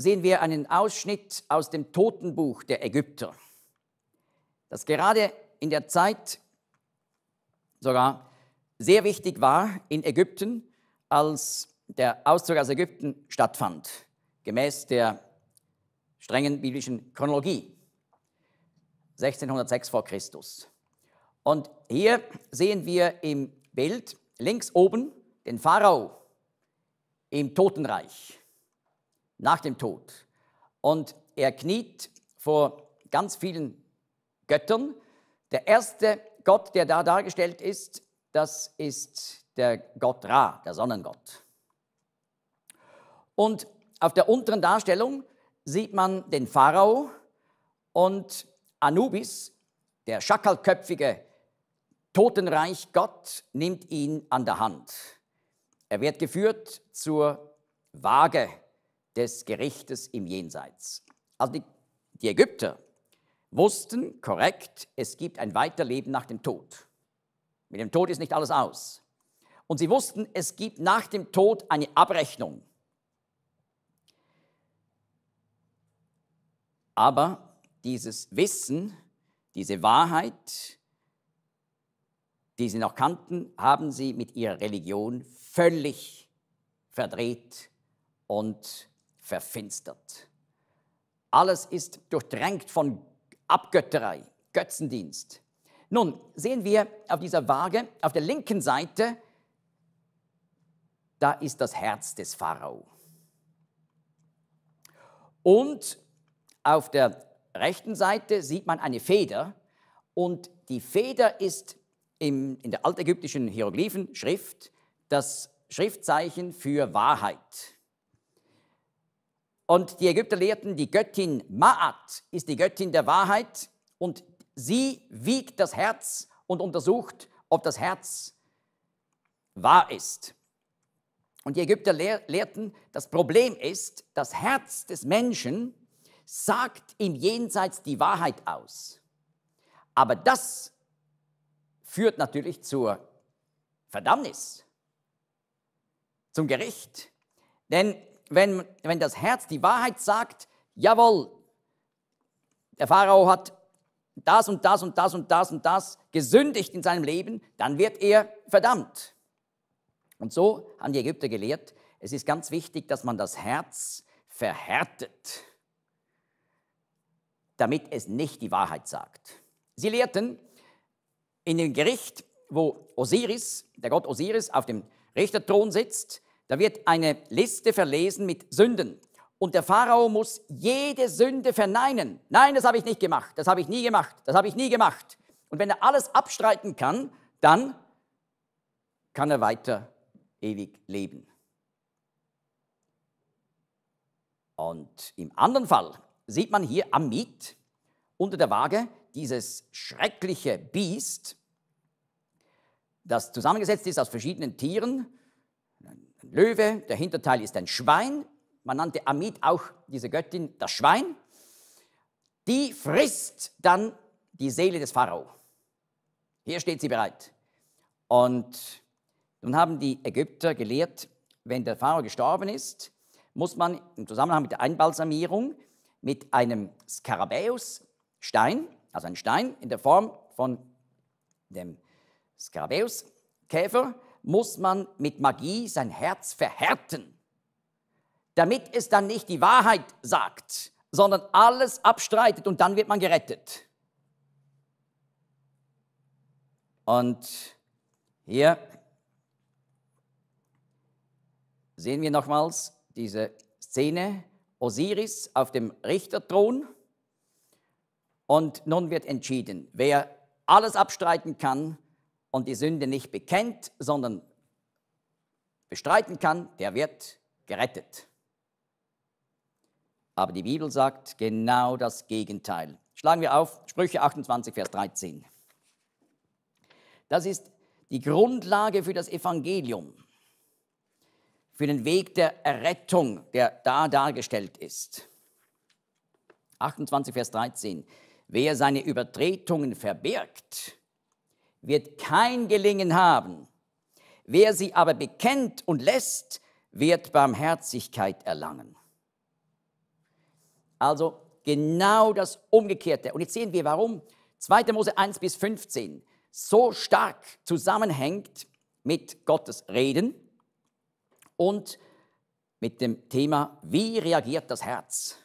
sehen wir einen Ausschnitt aus dem Totenbuch der Ägypter, das gerade in der Zeit sogar sehr wichtig war in Ägypten, als der Auszug aus Ägypten stattfand, gemäß der strengen biblischen Chronologie, 1606 vor Christus. Und hier sehen wir im Bild links oben den Pharao im Totenreich nach dem Tod. Und er kniet vor ganz vielen Göttern. Der erste Gott, der da dargestellt ist, das ist der Gott Ra, der Sonnengott. Und auf der unteren Darstellung sieht man den Pharao und Anubis, der schackalköpfige Totenreichgott, nimmt ihn an der Hand. Er wird geführt zur Waage des Gerichtes im Jenseits. Also die, die Ägypter wussten korrekt, es gibt ein Weiterleben nach dem Tod. Mit dem Tod ist nicht alles aus. Und sie wussten, es gibt nach dem Tod eine Abrechnung. Aber dieses Wissen, diese Wahrheit, die sie noch kannten, haben sie mit ihrer Religion völlig verdreht und verfinstert. Alles ist durchdrängt von Abgötterei, Götzendienst. Nun sehen wir auf dieser Waage, auf der linken Seite, da ist das Herz des Pharao. Und auf der rechten Seite sieht man eine Feder und die Feder ist im, in der altägyptischen Hieroglyphenschrift das Schriftzeichen für Wahrheit. Und die Ägypter lehrten, die Göttin Maat ist die Göttin der Wahrheit und sie wiegt das Herz und untersucht, ob das Herz wahr ist. Und die Ägypter lehr lehrten, das Problem ist, das Herz des Menschen sagt im Jenseits die Wahrheit aus. Aber das führt natürlich zur Verdammnis, zum Gericht. Denn wenn, wenn das Herz die Wahrheit sagt, jawohl, der Pharao hat das und das und das und das und das gesündigt in seinem Leben, dann wird er verdammt. Und so haben die Ägypter gelehrt, es ist ganz wichtig, dass man das Herz verhärtet, damit es nicht die Wahrheit sagt. Sie lehrten in dem Gericht, wo Osiris, der Gott Osiris, auf dem Richterthron sitzt, da wird eine Liste verlesen mit Sünden. Und der Pharao muss jede Sünde verneinen. Nein, das habe ich nicht gemacht, das habe ich nie gemacht, das habe ich nie gemacht. Und wenn er alles abstreiten kann, dann kann er weiter ewig leben. Und im anderen Fall sieht man hier am Amit unter der Waage dieses schreckliche Biest, das zusammengesetzt ist aus verschiedenen Tieren ein Löwe, der Hinterteil ist ein Schwein. Man nannte Amit auch diese Göttin das Schwein. Die frisst dann die Seele des Pharao. Hier steht sie bereit. Und nun haben die Ägypter gelehrt, wenn der Pharao gestorben ist, muss man im Zusammenhang mit der Einbalsamierung mit einem Skarabäusstein, also ein Stein in der Form von dem Skarabäuskäfer, käfer muss man mit Magie sein Herz verhärten, damit es dann nicht die Wahrheit sagt, sondern alles abstreitet und dann wird man gerettet. Und hier sehen wir nochmals diese Szene, Osiris auf dem Richterthron. Und nun wird entschieden, wer alles abstreiten kann, und die Sünde nicht bekennt, sondern bestreiten kann, der wird gerettet. Aber die Bibel sagt genau das Gegenteil. Schlagen wir auf Sprüche 28, Vers 13. Das ist die Grundlage für das Evangelium, für den Weg der Errettung, der da dargestellt ist. 28, Vers 13. Wer seine Übertretungen verbirgt, wird kein Gelingen haben. Wer sie aber bekennt und lässt, wird Barmherzigkeit erlangen. Also genau das Umgekehrte. Und jetzt sehen wir, warum 2. Mose 1 bis 15 so stark zusammenhängt mit Gottes Reden und mit dem Thema, wie reagiert das Herz?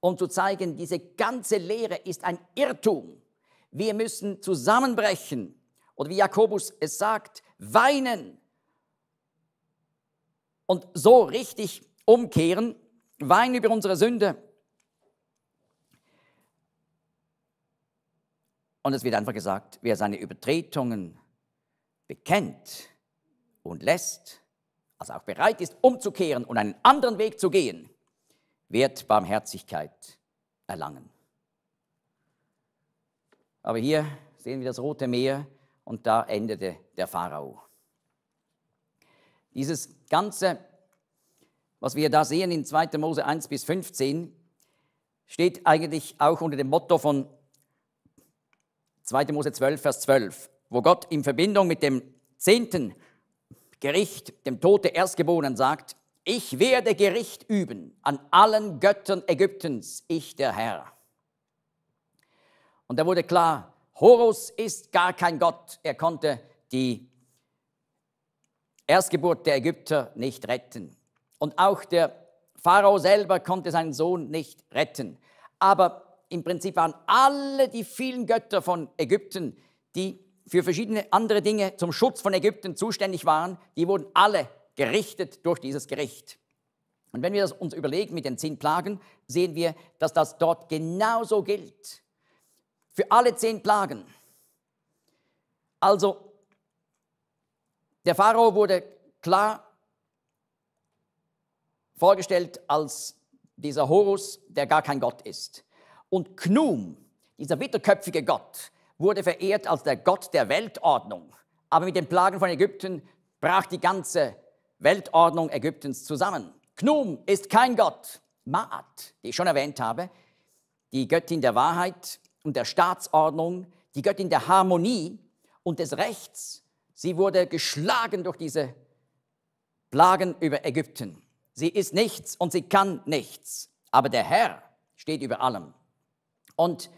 Um zu zeigen, diese ganze Lehre ist ein Irrtum. Wir müssen zusammenbrechen oder wie Jakobus es sagt, weinen und so richtig umkehren, weinen über unsere Sünde. Und es wird einfach gesagt, wer seine Übertretungen bekennt und lässt, also auch bereit ist, umzukehren und einen anderen Weg zu gehen, wird Barmherzigkeit erlangen. Aber hier sehen wir das Rote Meer und da endete der Pharao. Dieses ganze, was wir da sehen in 2. Mose 1 bis 15, steht eigentlich auch unter dem Motto von 2. Mose 12, Vers 12, wo Gott in Verbindung mit dem zehnten Gericht, dem Tod der Erstgeborenen, sagt, ich werde Gericht üben an allen Göttern Ägyptens, ich der Herr. Und da wurde klar, Horus ist gar kein Gott. Er konnte die Erstgeburt der Ägypter nicht retten. Und auch der Pharao selber konnte seinen Sohn nicht retten. Aber im Prinzip waren alle die vielen Götter von Ägypten, die für verschiedene andere Dinge zum Schutz von Ägypten zuständig waren, die wurden alle gerichtet durch dieses Gericht. Und wenn wir das uns überlegen mit den zehn Plagen, sehen wir, dass das dort genauso gilt für alle zehn Plagen. Also, der Pharao wurde klar vorgestellt als dieser Horus, der gar kein Gott ist. Und Knum, dieser bitterköpfige Gott, wurde verehrt als der Gott der Weltordnung. Aber mit den Plagen von Ägypten brach die ganze Weltordnung Ägyptens zusammen. Knum ist kein Gott. Maat, die ich schon erwähnt habe, die Göttin der Wahrheit, und der Staatsordnung, die Göttin der Harmonie und des Rechts. Sie wurde geschlagen durch diese Plagen über Ägypten. Sie ist nichts und sie kann nichts. Aber der Herr steht über allem. Und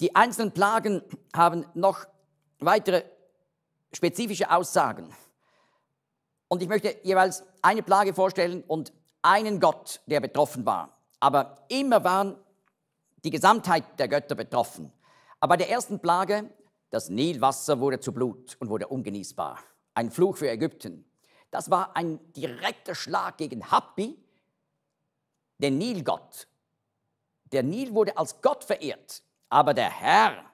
die einzelnen Plagen haben noch weitere spezifische Aussagen. Und ich möchte jeweils eine Plage vorstellen und einen Gott, der betroffen war. Aber immer waren die Gesamtheit der Götter betroffen. Aber bei der ersten Plage, das Nilwasser wurde zu Blut und wurde ungenießbar. Ein Fluch für Ägypten. Das war ein direkter Schlag gegen Hapi, den Nilgott. Der Nil wurde als Gott verehrt, aber der Herr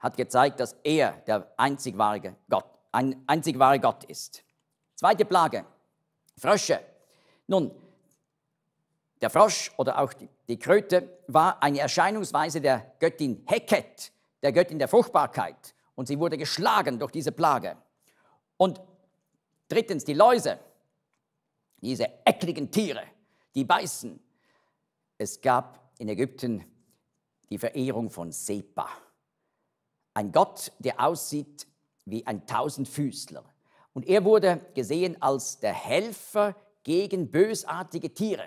hat gezeigt, dass er der einzig wahre Gott, ein einzig wahre Gott ist. Zweite Plage, Frösche. Nun, der Frosch oder auch die Kröte war eine Erscheinungsweise der Göttin Heket, der Göttin der Fruchtbarkeit. Und sie wurde geschlagen durch diese Plage. Und drittens die Läuse, diese eckligen Tiere, die beißen. Es gab in Ägypten die Verehrung von Sepa, ein Gott, der aussieht wie ein Tausendfüßler. Und er wurde gesehen als der Helfer gegen bösartige Tiere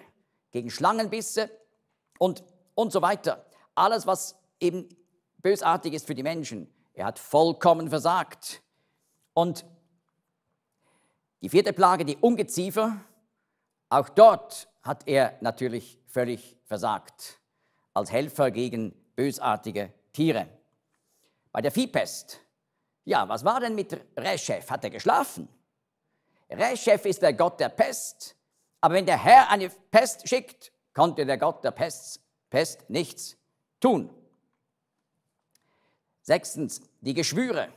gegen Schlangenbisse und, und so weiter. Alles, was eben bösartig ist für die Menschen. Er hat vollkommen versagt. Und die vierte Plage, die Ungeziefer, auch dort hat er natürlich völlig versagt als Helfer gegen bösartige Tiere. Bei der Viehpest, ja, was war denn mit Reschef? Hat er geschlafen? Reschef ist der Gott der Pest aber wenn der Herr eine Pest schickt, konnte der Gott der Pest, Pest nichts tun. Sechstens, die Geschwüre.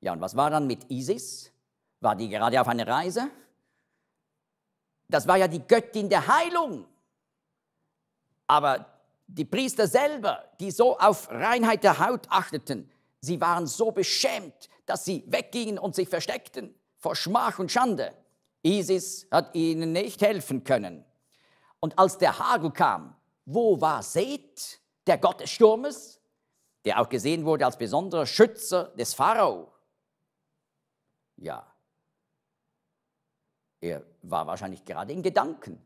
Ja, und was war dann mit Isis? War die gerade auf einer Reise? Das war ja die Göttin der Heilung. Aber die Priester selber, die so auf Reinheit der Haut achteten, sie waren so beschämt, dass sie weggingen und sich versteckten vor Schmach und Schande. ISIS hat ihnen nicht helfen können. Und als der Hagel kam, wo war Seth, der Gott des Sturmes, der auch gesehen wurde als besonderer Schützer des Pharao? Ja, er war wahrscheinlich gerade in Gedanken.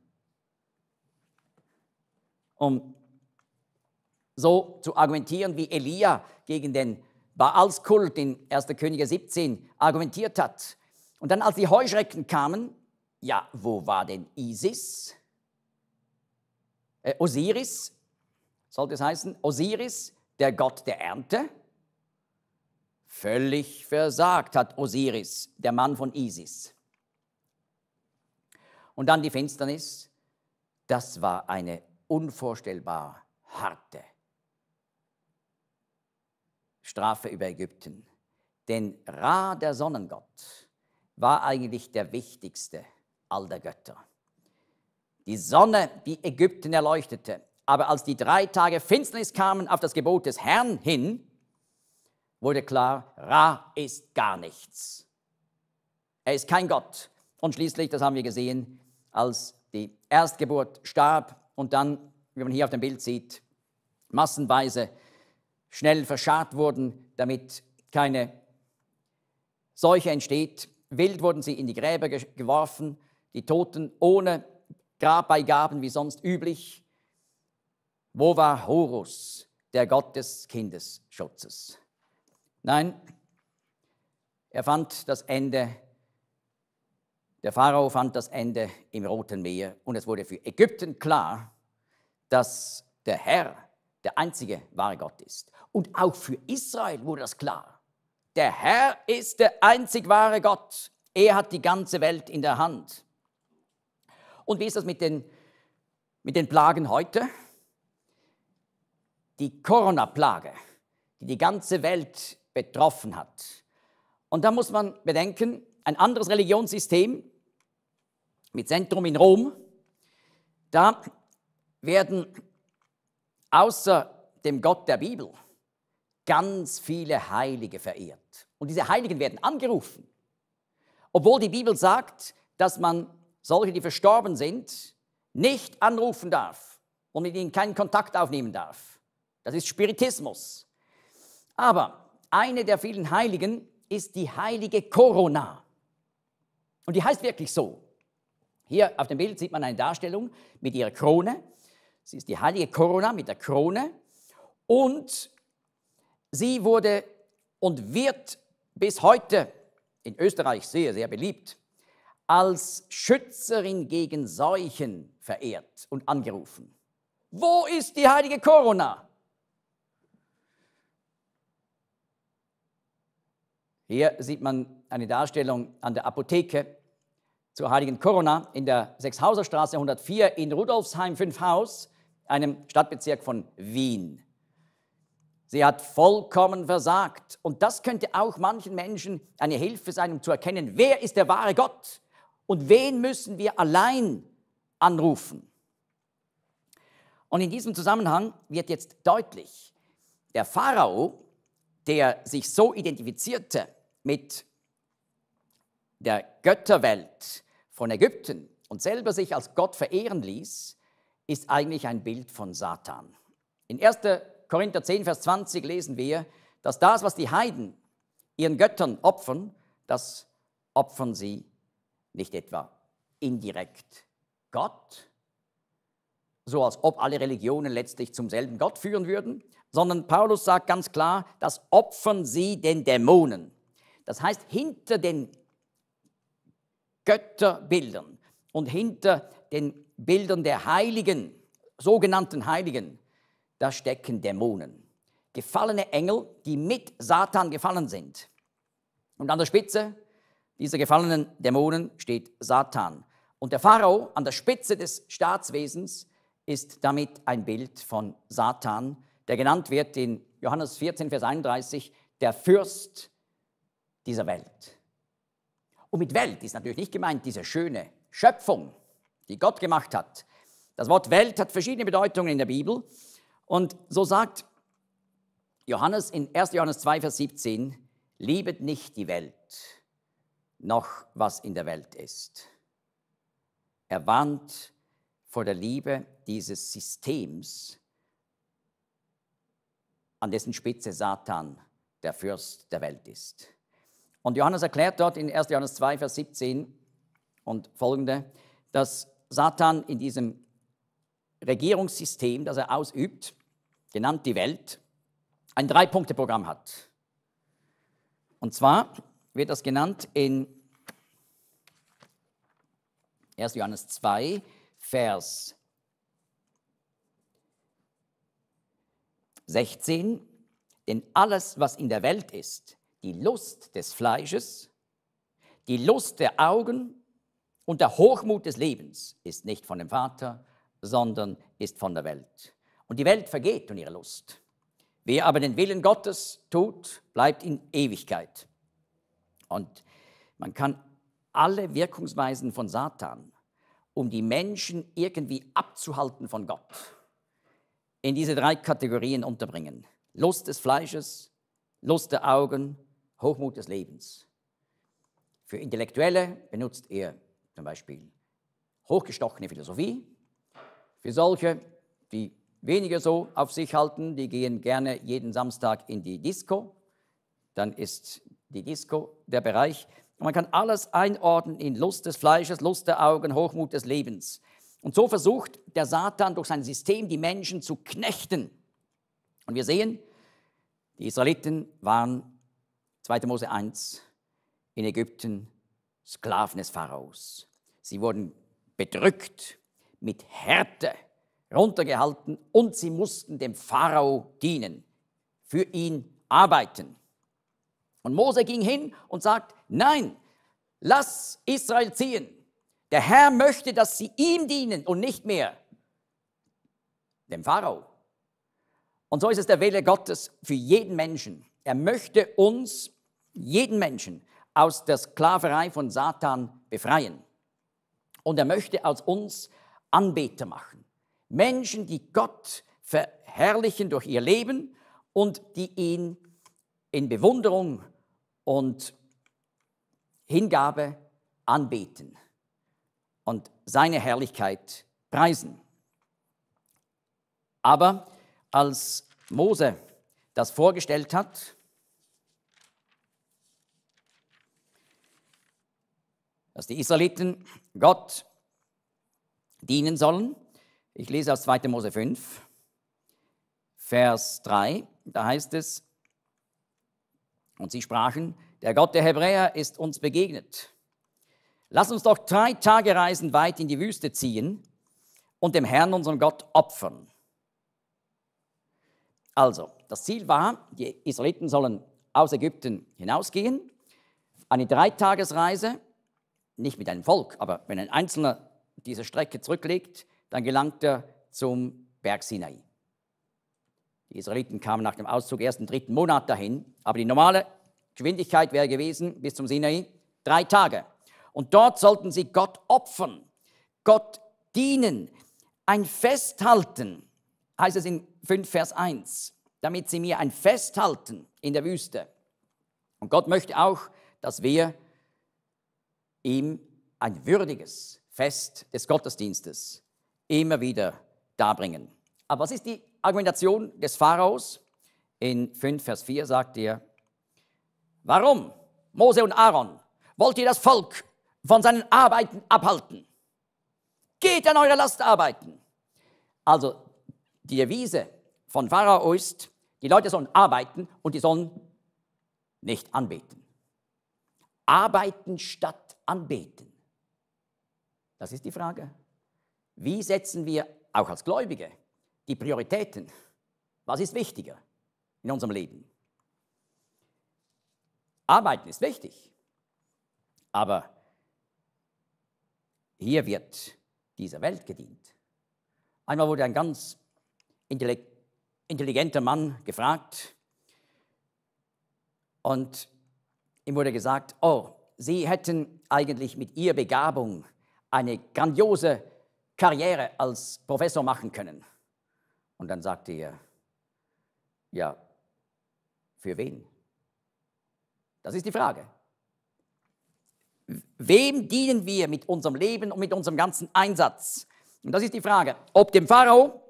Um so zu argumentieren, wie Elia gegen den Baalskult in 1. Könige 17 argumentiert hat. Und dann, als die Heuschrecken kamen, ja, wo war denn Isis? Äh, Osiris, sollte es heißen, Osiris, der Gott der Ernte. Völlig versagt hat Osiris, der Mann von Isis. Und dann die Finsternis, das war eine unvorstellbar harte Strafe über Ägypten. Denn Ra, der Sonnengott, war eigentlich der wichtigste all der Götter. Die Sonne, die Ägypten erleuchtete, aber als die drei Tage Finsternis kamen auf das Gebot des Herrn hin, wurde klar, Ra ist gar nichts. Er ist kein Gott. Und schließlich, das haben wir gesehen, als die Erstgeburt starb und dann, wie man hier auf dem Bild sieht, massenweise schnell verscharrt wurden, damit keine Seuche entsteht, Wild wurden sie in die Gräber geworfen, die Toten ohne Grabbeigaben wie sonst üblich. Wo war Horus, der Gott des Kindesschutzes? Nein, er fand das Ende, der Pharao fand das Ende im Roten Meer und es wurde für Ägypten klar, dass der Herr der einzige wahre Gott ist. Und auch für Israel wurde das klar. Der Herr ist der einzig wahre Gott. Er hat die ganze Welt in der Hand. Und wie ist das mit den, mit den Plagen heute? Die Corona-Plage, die die ganze Welt betroffen hat. Und da muss man bedenken, ein anderes Religionssystem mit Zentrum in Rom, da werden außer dem Gott der Bibel ganz viele Heilige verehrt. Und diese Heiligen werden angerufen. Obwohl die Bibel sagt, dass man solche, die verstorben sind, nicht anrufen darf und mit ihnen keinen Kontakt aufnehmen darf. Das ist Spiritismus. Aber eine der vielen Heiligen ist die heilige Corona. Und die heißt wirklich so. Hier auf dem Bild sieht man eine Darstellung mit ihrer Krone. Sie ist die heilige Corona mit der Krone. Und Sie wurde und wird bis heute in Österreich sehr, sehr beliebt als Schützerin gegen Seuchen verehrt und angerufen. Wo ist die heilige Corona? Hier sieht man eine Darstellung an der Apotheke zur heiligen Corona in der Sechshauserstraße 104 in Rudolfsheim 5 Haus, einem Stadtbezirk von Wien. Sie hat vollkommen versagt. Und das könnte auch manchen Menschen eine Hilfe sein, um zu erkennen, wer ist der wahre Gott und wen müssen wir allein anrufen. Und in diesem Zusammenhang wird jetzt deutlich, der Pharao, der sich so identifizierte mit der Götterwelt von Ägypten und selber sich als Gott verehren ließ, ist eigentlich ein Bild von Satan. In 1. Korinther 10, Vers 20 lesen wir, dass das, was die Heiden ihren Göttern opfern, das opfern sie nicht etwa indirekt Gott, so als ob alle Religionen letztlich zum selben Gott führen würden, sondern Paulus sagt ganz klar, das opfern sie den Dämonen. Das heißt, hinter den Götterbildern und hinter den Bildern der Heiligen, sogenannten Heiligen, da stecken Dämonen. Gefallene Engel, die mit Satan gefallen sind. Und an der Spitze dieser gefallenen Dämonen steht Satan. Und der Pharao an der Spitze des Staatswesens ist damit ein Bild von Satan, der genannt wird in Johannes 14, Vers 31, der Fürst dieser Welt. Und mit Welt ist natürlich nicht gemeint diese schöne Schöpfung, die Gott gemacht hat. Das Wort Welt hat verschiedene Bedeutungen in der Bibel. Und so sagt Johannes in 1. Johannes 2, Vers 17, liebet nicht die Welt, noch was in der Welt ist. Er warnt vor der Liebe dieses Systems, an dessen Spitze Satan, der Fürst der Welt ist. Und Johannes erklärt dort in 1. Johannes 2, Vers 17 und folgende, dass Satan in diesem Regierungssystem, das er ausübt, genannt die Welt, ein Drei-Punkte-Programm hat. Und zwar wird das genannt in 1. Johannes 2, Vers 16. Denn alles, was in der Welt ist, die Lust des Fleisches, die Lust der Augen und der Hochmut des Lebens, ist nicht von dem Vater, sondern ist von der Welt. Und die Welt vergeht und ihre Lust. Wer aber den Willen Gottes tut, bleibt in Ewigkeit. Und man kann alle Wirkungsweisen von Satan, um die Menschen irgendwie abzuhalten von Gott, in diese drei Kategorien unterbringen. Lust des Fleisches, Lust der Augen, Hochmut des Lebens. Für Intellektuelle benutzt er zum Beispiel hochgestochene Philosophie. Für solche, die weniger so auf sich halten. Die gehen gerne jeden Samstag in die Disco. Dann ist die Disco der Bereich. Und man kann alles einordnen in Lust des Fleisches, Lust der Augen, Hochmut des Lebens. Und so versucht der Satan durch sein System die Menschen zu knechten. Und wir sehen, die Israeliten waren 2. Mose 1 in Ägypten Sklaven des Pharaos. Sie wurden bedrückt mit Härte, runtergehalten und sie mussten dem Pharao dienen, für ihn arbeiten. Und Mose ging hin und sagt, nein, lass Israel ziehen. Der Herr möchte, dass sie ihm dienen und nicht mehr dem Pharao. Und so ist es der Wille Gottes für jeden Menschen. Er möchte uns, jeden Menschen, aus der Sklaverei von Satan befreien. Und er möchte aus uns Anbeter machen. Menschen, die Gott verherrlichen durch ihr Leben und die ihn in Bewunderung und Hingabe anbeten und seine Herrlichkeit preisen. Aber als Mose das vorgestellt hat, dass die Israeliten Gott dienen sollen, ich lese aus 2. Mose 5, Vers 3, da heißt es, und sie sprachen, der Gott der Hebräer ist uns begegnet. Lass uns doch drei Tage reisen weit in die Wüste ziehen und dem Herrn, unserem Gott, opfern. Also, das Ziel war, die Israeliten sollen aus Ägypten hinausgehen, eine Dreitagesreise, nicht mit einem Volk, aber wenn ein Einzelner diese Strecke zurücklegt, dann gelangt er zum Berg Sinai. Die Israeliten kamen nach dem Auszug erst im dritten Monat dahin, aber die normale Geschwindigkeit wäre gewesen bis zum Sinai drei Tage. Und dort sollten sie Gott opfern, Gott dienen, ein Festhalten, heißt es in 5 Vers 1, damit sie mir ein Festhalten in der Wüste. Und Gott möchte auch, dass wir ihm ein würdiges Fest des Gottesdienstes immer wieder darbringen. Aber was ist die Argumentation des Pharaos? In 5, Vers 4 sagt er, warum, Mose und Aaron, wollt ihr das Volk von seinen Arbeiten abhalten? Geht an eure Last arbeiten. Also die Devise von Pharao ist, die Leute sollen arbeiten und die sollen nicht anbeten. Arbeiten statt anbeten. Das ist die Frage. Wie setzen wir auch als Gläubige die Prioritäten? Was ist wichtiger in unserem Leben? Arbeiten ist wichtig, aber hier wird dieser Welt gedient. Einmal wurde ein ganz intelligenter Mann gefragt und ihm wurde gesagt, oh, Sie hätten eigentlich mit Ihrer Begabung eine grandiose Karriere als Professor machen können. Und dann sagte er, ja, für wen? Das ist die Frage. Wem dienen wir mit unserem Leben und mit unserem ganzen Einsatz? Und das ist die Frage, ob dem Pharao,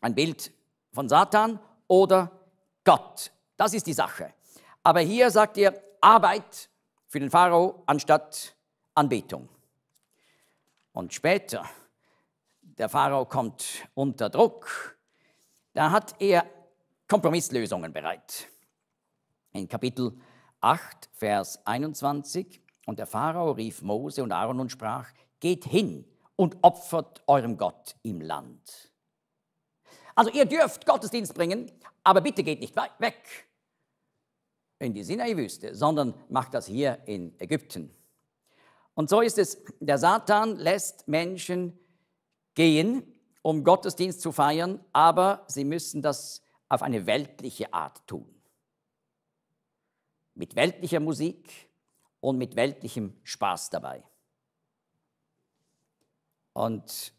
ein Bild von Satan, oder Gott. Das ist die Sache. Aber hier sagt ihr Arbeit für den Pharao anstatt Anbetung. Und später der Pharao kommt unter Druck, da hat er Kompromisslösungen bereit. In Kapitel 8, Vers 21, und der Pharao rief Mose und Aaron und sprach, geht hin und opfert eurem Gott im Land. Also ihr dürft Gottesdienst bringen, aber bitte geht nicht weg in die Sinai-Wüste, sondern macht das hier in Ägypten. Und so ist es, der Satan lässt Menschen gehen, um Gottesdienst zu feiern, aber sie müssen das auf eine weltliche Art tun. Mit weltlicher Musik und mit weltlichem Spaß dabei. Und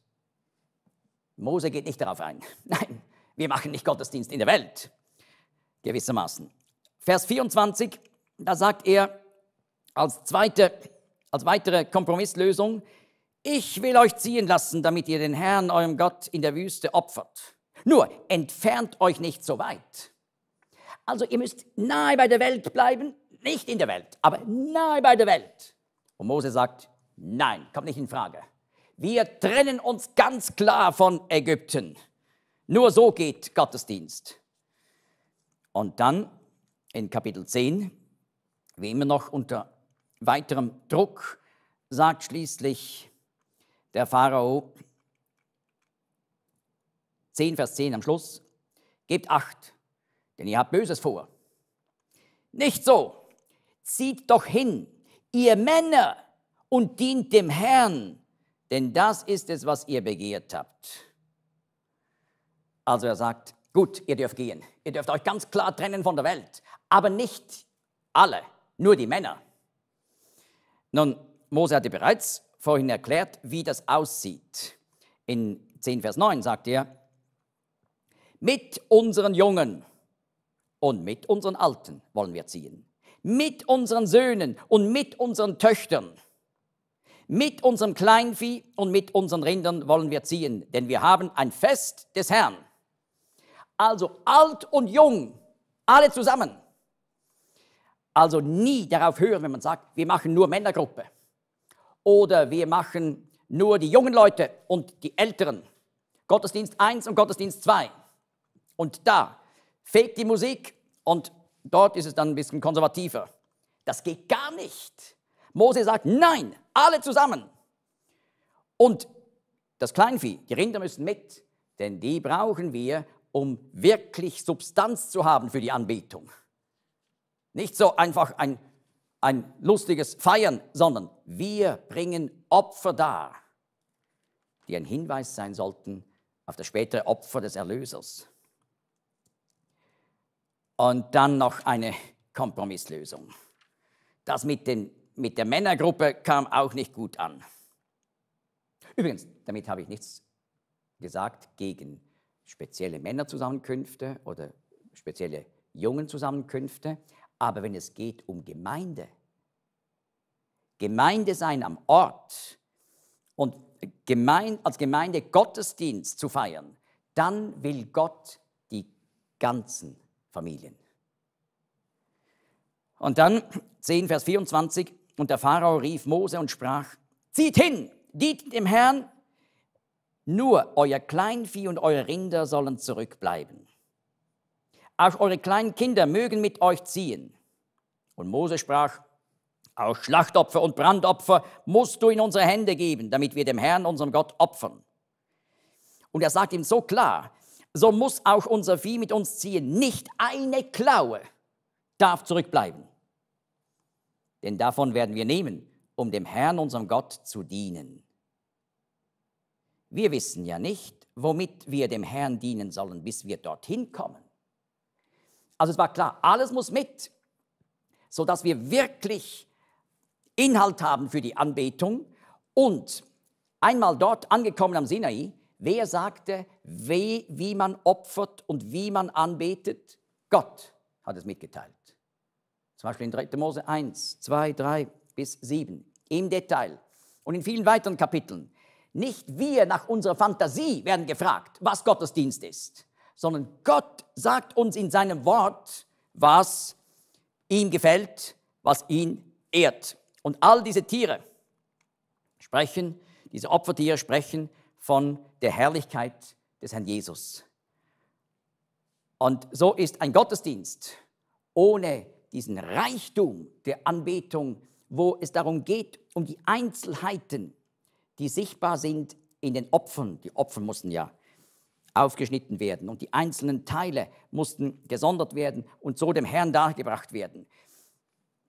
Mose geht nicht darauf ein. [LAUGHS] Nein, wir machen nicht Gottesdienst in der Welt, gewissermaßen. Vers 24, da sagt er als, zweite, als weitere Kompromisslösung, ich will euch ziehen lassen, damit ihr den Herrn, eurem Gott, in der Wüste opfert. Nur entfernt euch nicht so weit. Also ihr müsst nahe bei der Welt bleiben, nicht in der Welt, aber nahe bei der Welt. Und Mose sagt, nein, kommt nicht in Frage. Wir trennen uns ganz klar von Ägypten. Nur so geht Gottesdienst. Und dann in Kapitel 10, wie immer noch unter weiterem Druck, sagt schließlich der Pharao. 10, Vers 10 am Schluss. Gebt acht, denn ihr habt Böses vor. Nicht so. Zieht doch hin, ihr Männer, und dient dem Herrn, denn das ist es, was ihr begehrt habt. Also er sagt, gut, ihr dürft gehen, ihr dürft euch ganz klar trennen von der Welt, aber nicht alle, nur die Männer. Nun, Mose hatte bereits vorhin erklärt, wie das aussieht. In 10 Vers 9 sagt er, mit unseren Jungen und mit unseren Alten wollen wir ziehen, mit unseren Söhnen und mit unseren Töchtern. Mit unserem Kleinvieh und mit unseren Rindern wollen wir ziehen, denn wir haben ein Fest des Herrn. Also alt und jung, alle zusammen. Also nie darauf hören, wenn man sagt, wir machen nur Männergruppe. Oder wir machen nur die jungen Leute und die Älteren. Gottesdienst 1 und Gottesdienst 2. Und da fehlt die Musik und dort ist es dann ein bisschen konservativer. Das geht gar nicht. Mose sagt, nein, alle zusammen. Und das Kleinvieh, die Rinder müssen mit, denn die brauchen wir, um wirklich Substanz zu haben für die Anbetung. Nicht so einfach ein ein lustiges Feiern, sondern wir bringen Opfer dar, die ein Hinweis sein sollten auf das spätere Opfer des Erlösers. Und dann noch eine Kompromisslösung. Das mit, den, mit der Männergruppe kam auch nicht gut an. Übrigens, damit habe ich nichts gesagt gegen spezielle Männerzusammenkünfte oder spezielle Jungenzusammenkünfte. Aber wenn es geht um Gemeinde, Gemeinde sein am Ort und Gemeinde, als Gemeinde Gottesdienst zu feiern, dann will Gott die ganzen Familien. Und dann 10, Vers 24, und der Pharao rief Mose und sprach, zieht hin, dient dem Herrn, nur euer Kleinvieh und eure Rinder sollen zurückbleiben auch eure kleinen Kinder mögen mit euch ziehen. Und Mose sprach, auch Schlachtopfer und Brandopfer musst du in unsere Hände geben, damit wir dem Herrn, unserem Gott, opfern. Und er sagt ihm so klar, so muss auch unser Vieh mit uns ziehen. Nicht eine Klaue darf zurückbleiben. Denn davon werden wir nehmen, um dem Herrn, unserem Gott, zu dienen. Wir wissen ja nicht, womit wir dem Herrn dienen sollen, bis wir dorthin kommen. Also es war klar, alles muss mit, sodass wir wirklich Inhalt haben für die Anbetung. Und einmal dort angekommen am Sinai, wer sagte, wie, wie man opfert und wie man anbetet? Gott hat es mitgeteilt. Zum Beispiel in 3. Mose 1, 2, 3 bis 7 im Detail und in vielen weiteren Kapiteln. Nicht wir nach unserer Fantasie werden gefragt, was Gottesdienst ist sondern Gott sagt uns in seinem Wort, was ihm gefällt, was ihn ehrt. Und all diese Tiere sprechen, diese Opfertiere sprechen von der Herrlichkeit des Herrn Jesus. Und so ist ein Gottesdienst ohne diesen Reichtum der Anbetung, wo es darum geht, um die Einzelheiten, die sichtbar sind in den Opfern. Die Opfer mussten ja aufgeschnitten werden und die einzelnen Teile mussten gesondert werden und so dem Herrn dargebracht werden.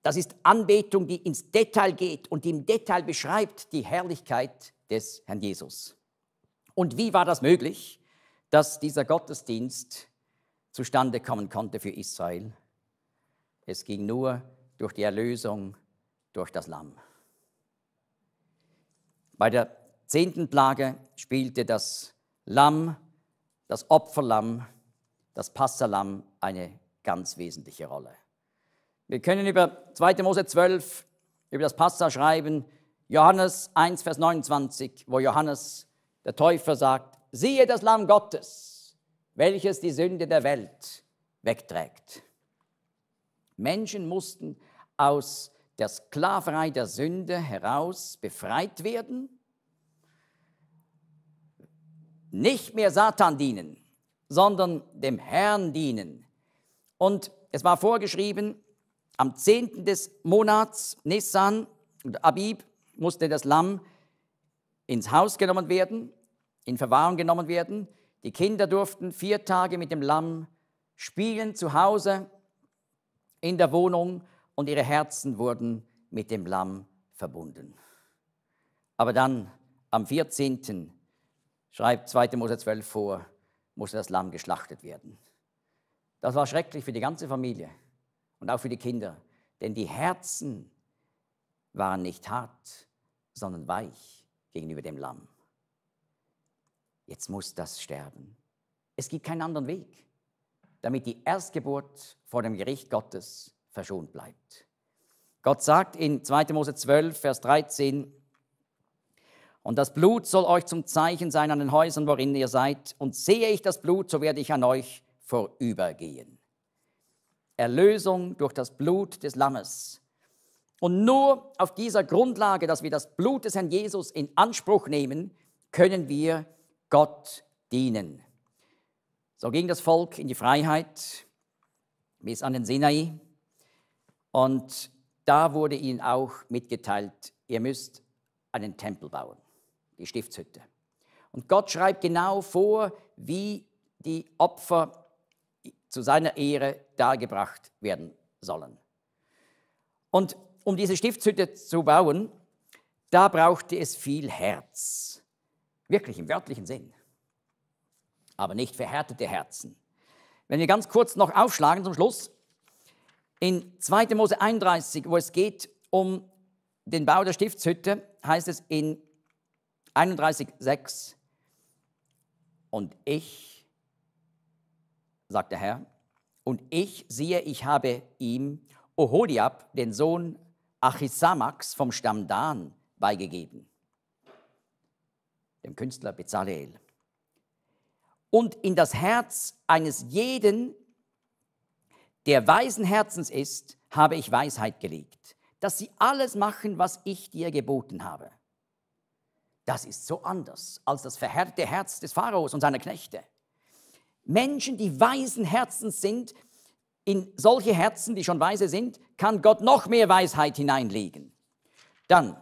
Das ist Anbetung, die ins Detail geht und im Detail beschreibt die Herrlichkeit des Herrn Jesus. Und wie war das möglich, dass dieser Gottesdienst zustande kommen konnte für Israel? Es ging nur durch die Erlösung durch das Lamm. Bei der zehnten Plage spielte das Lamm das Opferlamm, das Passalam eine ganz wesentliche Rolle. Wir können über 2. Mose 12, über das Passa schreiben, Johannes 1, Vers 29, wo Johannes der Täufer sagt, siehe das Lamm Gottes, welches die Sünde der Welt wegträgt. Menschen mussten aus der Sklaverei der Sünde heraus befreit werden nicht mehr Satan dienen, sondern dem Herrn dienen. Und es war vorgeschrieben, am 10. des Monats Nissan und Abib musste das Lamm ins Haus genommen werden, in Verwahrung genommen werden. Die Kinder durften vier Tage mit dem Lamm spielen zu Hause, in der Wohnung und ihre Herzen wurden mit dem Lamm verbunden. Aber dann am 14 schreibt 2. Mose 12 vor, musste das Lamm geschlachtet werden. Das war schrecklich für die ganze Familie und auch für die Kinder, denn die Herzen waren nicht hart, sondern weich gegenüber dem Lamm. Jetzt muss das sterben. Es gibt keinen anderen Weg, damit die Erstgeburt vor dem Gericht Gottes verschont bleibt. Gott sagt in 2. Mose 12, Vers 13, und das Blut soll euch zum Zeichen sein an den Häusern, worin ihr seid. Und sehe ich das Blut, so werde ich an euch vorübergehen. Erlösung durch das Blut des Lammes. Und nur auf dieser Grundlage, dass wir das Blut des Herrn Jesus in Anspruch nehmen, können wir Gott dienen. So ging das Volk in die Freiheit bis an den Sinai. Und da wurde ihnen auch mitgeteilt, ihr müsst einen Tempel bauen die Stiftshütte. Und Gott schreibt genau vor, wie die Opfer zu seiner Ehre dargebracht werden sollen. Und um diese Stiftshütte zu bauen, da brauchte es viel Herz. Wirklich im wörtlichen Sinn. Aber nicht verhärtete Herzen. Wenn wir ganz kurz noch aufschlagen zum Schluss, in 2. Mose 31, wo es geht um den Bau der Stiftshütte, heißt es in 31,6. Und ich, sagt der Herr, und ich siehe, ich habe ihm Oholiab, den Sohn Achisamax vom Stamm Dan, beigegeben, dem Künstler Bezalel. Und in das Herz eines jeden, der weisen Herzens ist, habe ich Weisheit gelegt, dass sie alles machen, was ich dir geboten habe. Das ist so anders als das verhärtete Herz des Pharaos und seiner Knechte. Menschen, die weisen Herzens sind, in solche Herzen, die schon weise sind, kann Gott noch mehr Weisheit hineinlegen. Dann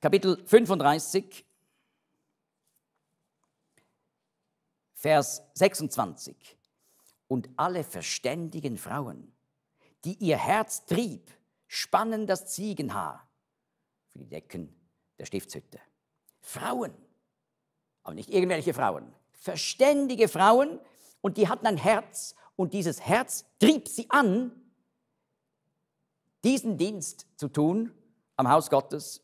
Kapitel 35, Vers 26. Und alle verständigen Frauen, die ihr Herz trieb, spannen das Ziegenhaar für die Decken der Stiftshütte. Frauen, aber nicht irgendwelche Frauen, verständige Frauen und die hatten ein Herz und dieses Herz trieb sie an, diesen Dienst zu tun am Haus Gottes,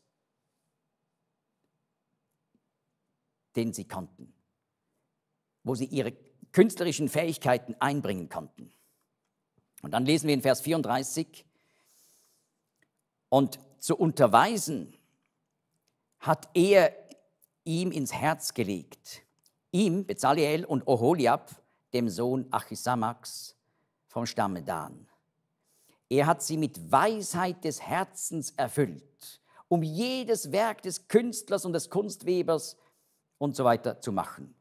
den sie konnten, wo sie ihre künstlerischen Fähigkeiten einbringen konnten. Und dann lesen wir in Vers 34, und zu unterweisen hat er ihm ins Herz gelegt. Ihm, Bezaliel und Oholiab, dem Sohn Achisamax vom Stamme Dan. Er hat sie mit Weisheit des Herzens erfüllt, um jedes Werk des Künstlers und des Kunstwebers und so weiter zu machen.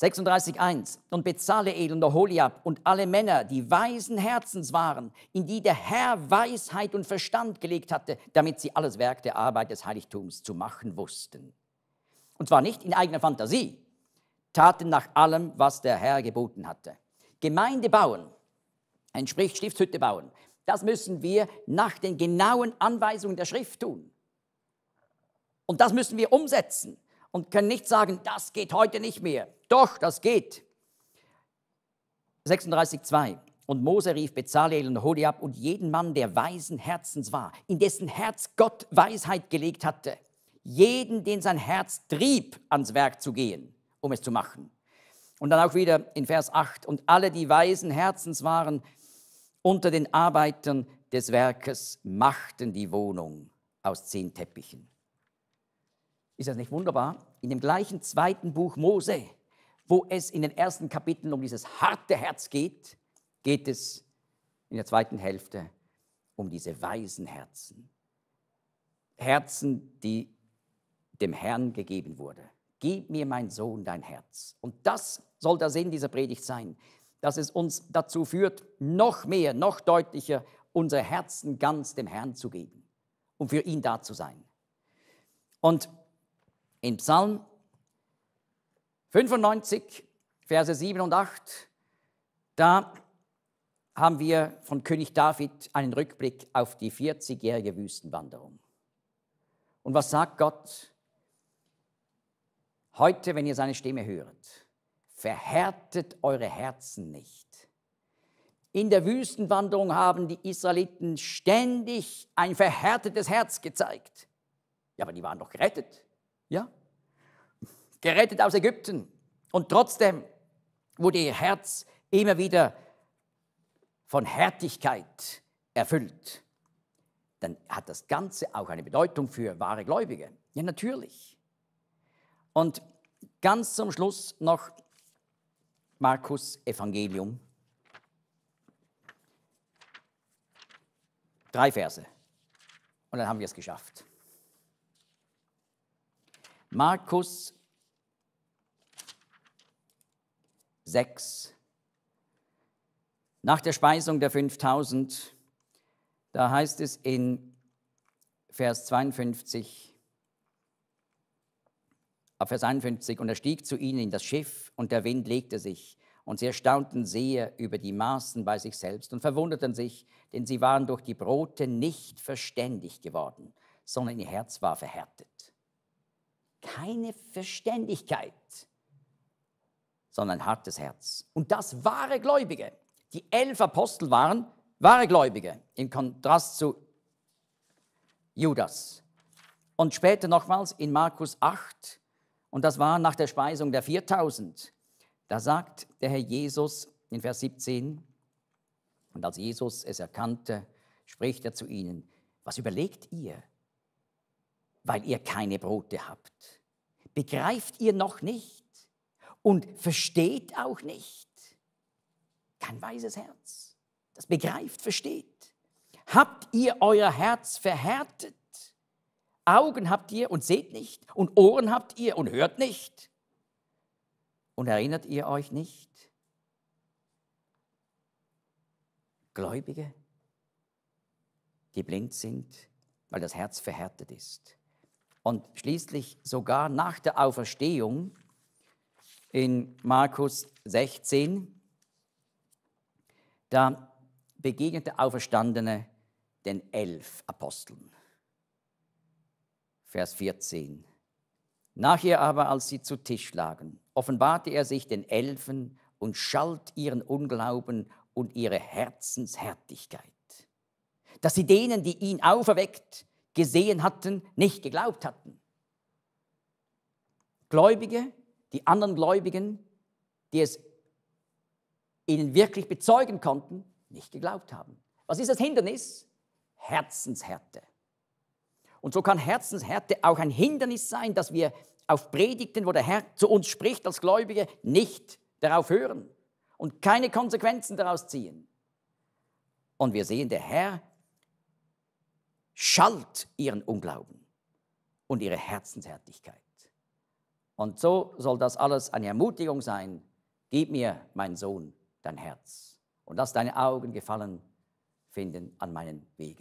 36.1 Und Bezaleel und Oholiab und alle Männer, die weisen Herzens waren, in die der Herr Weisheit und Verstand gelegt hatte, damit sie alles Werk der Arbeit des Heiligtums zu machen wussten. Und zwar nicht in eigener Fantasie, taten nach allem, was der Herr geboten hatte. Gemeinde bauen, entspricht Stiftshütte bauen. Das müssen wir nach den genauen Anweisungen der Schrift tun. Und das müssen wir umsetzen und können nicht sagen, das geht heute nicht mehr. Doch, das geht. 36,2 Und Mose rief Bezalel und Holiab und jeden Mann, der weisen Herzens war, in dessen Herz Gott Weisheit gelegt hatte, jeden, den sein Herz trieb, ans Werk zu gehen, um es zu machen. Und dann auch wieder in Vers 8, und alle, die weisen Herzens waren, unter den Arbeitern des Werkes machten die Wohnung aus zehn Teppichen. Ist das nicht wunderbar? in dem gleichen zweiten Buch Mose, wo es in den ersten Kapiteln um dieses harte Herz geht, geht es in der zweiten Hälfte um diese weisen Herzen. Herzen, die dem Herrn gegeben wurde. Gib mir, mein Sohn, dein Herz. Und das soll der Sinn dieser Predigt sein, dass es uns dazu führt, noch mehr, noch deutlicher unsere Herzen ganz dem Herrn zu geben, um für ihn da zu sein. Und in Psalm 95, Verse 7 und 8, da haben wir von König David einen Rückblick auf die 40-jährige Wüstenwanderung. Und was sagt Gott? Heute, wenn ihr seine Stimme höret, verhärtet eure Herzen nicht. In der Wüstenwanderung haben die Israeliten ständig ein verhärtetes Herz gezeigt. Ja, aber die waren doch gerettet. Ja, gerettet aus Ägypten. Und trotzdem wurde ihr Herz immer wieder von Härtigkeit erfüllt. Dann hat das Ganze auch eine Bedeutung für wahre Gläubige. Ja, natürlich. Und ganz zum Schluss noch Markus Evangelium. Drei Verse. Und dann haben wir es geschafft. Markus 6. Nach der Speisung der 5000, da heißt es in Vers 52, ab Vers 51, und er stieg zu ihnen in das Schiff und der Wind legte sich. Und sie erstaunten sehr über die Maßen bei sich selbst und verwunderten sich, denn sie waren durch die Brote nicht verständig geworden, sondern ihr Herz war verhärtet keine Verständigkeit, sondern ein hartes Herz. Und das wahre Gläubige, die elf Apostel waren wahre Gläubige im Kontrast zu Judas. Und später nochmals in Markus 8, und das war nach der Speisung der 4000, da sagt der Herr Jesus in Vers 17, und als Jesus es erkannte, spricht er zu ihnen, was überlegt ihr? weil ihr keine Brote habt. Begreift ihr noch nicht und versteht auch nicht? Kein weises Herz, das begreift, versteht. Habt ihr euer Herz verhärtet? Augen habt ihr und seht nicht, und Ohren habt ihr und hört nicht. Und erinnert ihr euch nicht? Gläubige, die blind sind, weil das Herz verhärtet ist und schließlich sogar nach der Auferstehung in Markus 16, da begegnet der Auferstandene den elf Aposteln. Vers 14. Nachher aber, als sie zu Tisch lagen, offenbarte er sich den Elfen und schalt ihren Unglauben und ihre Herzenshärtigkeit, dass sie denen, die ihn auferweckt gesehen hatten, nicht geglaubt hatten. Gläubige, die anderen Gläubigen, die es ihnen wirklich bezeugen konnten, nicht geglaubt haben. Was ist das Hindernis? Herzenshärte. Und so kann Herzenshärte auch ein Hindernis sein, dass wir auf Predigten, wo der Herr zu uns spricht als Gläubige, nicht darauf hören und keine Konsequenzen daraus ziehen. Und wir sehen, der Herr Schalt ihren Unglauben und ihre Herzenshärtigkeit. Und so soll das alles eine Ermutigung sein. Gib mir, mein Sohn, dein Herz und lass deine Augen gefallen finden an meinen Wegen.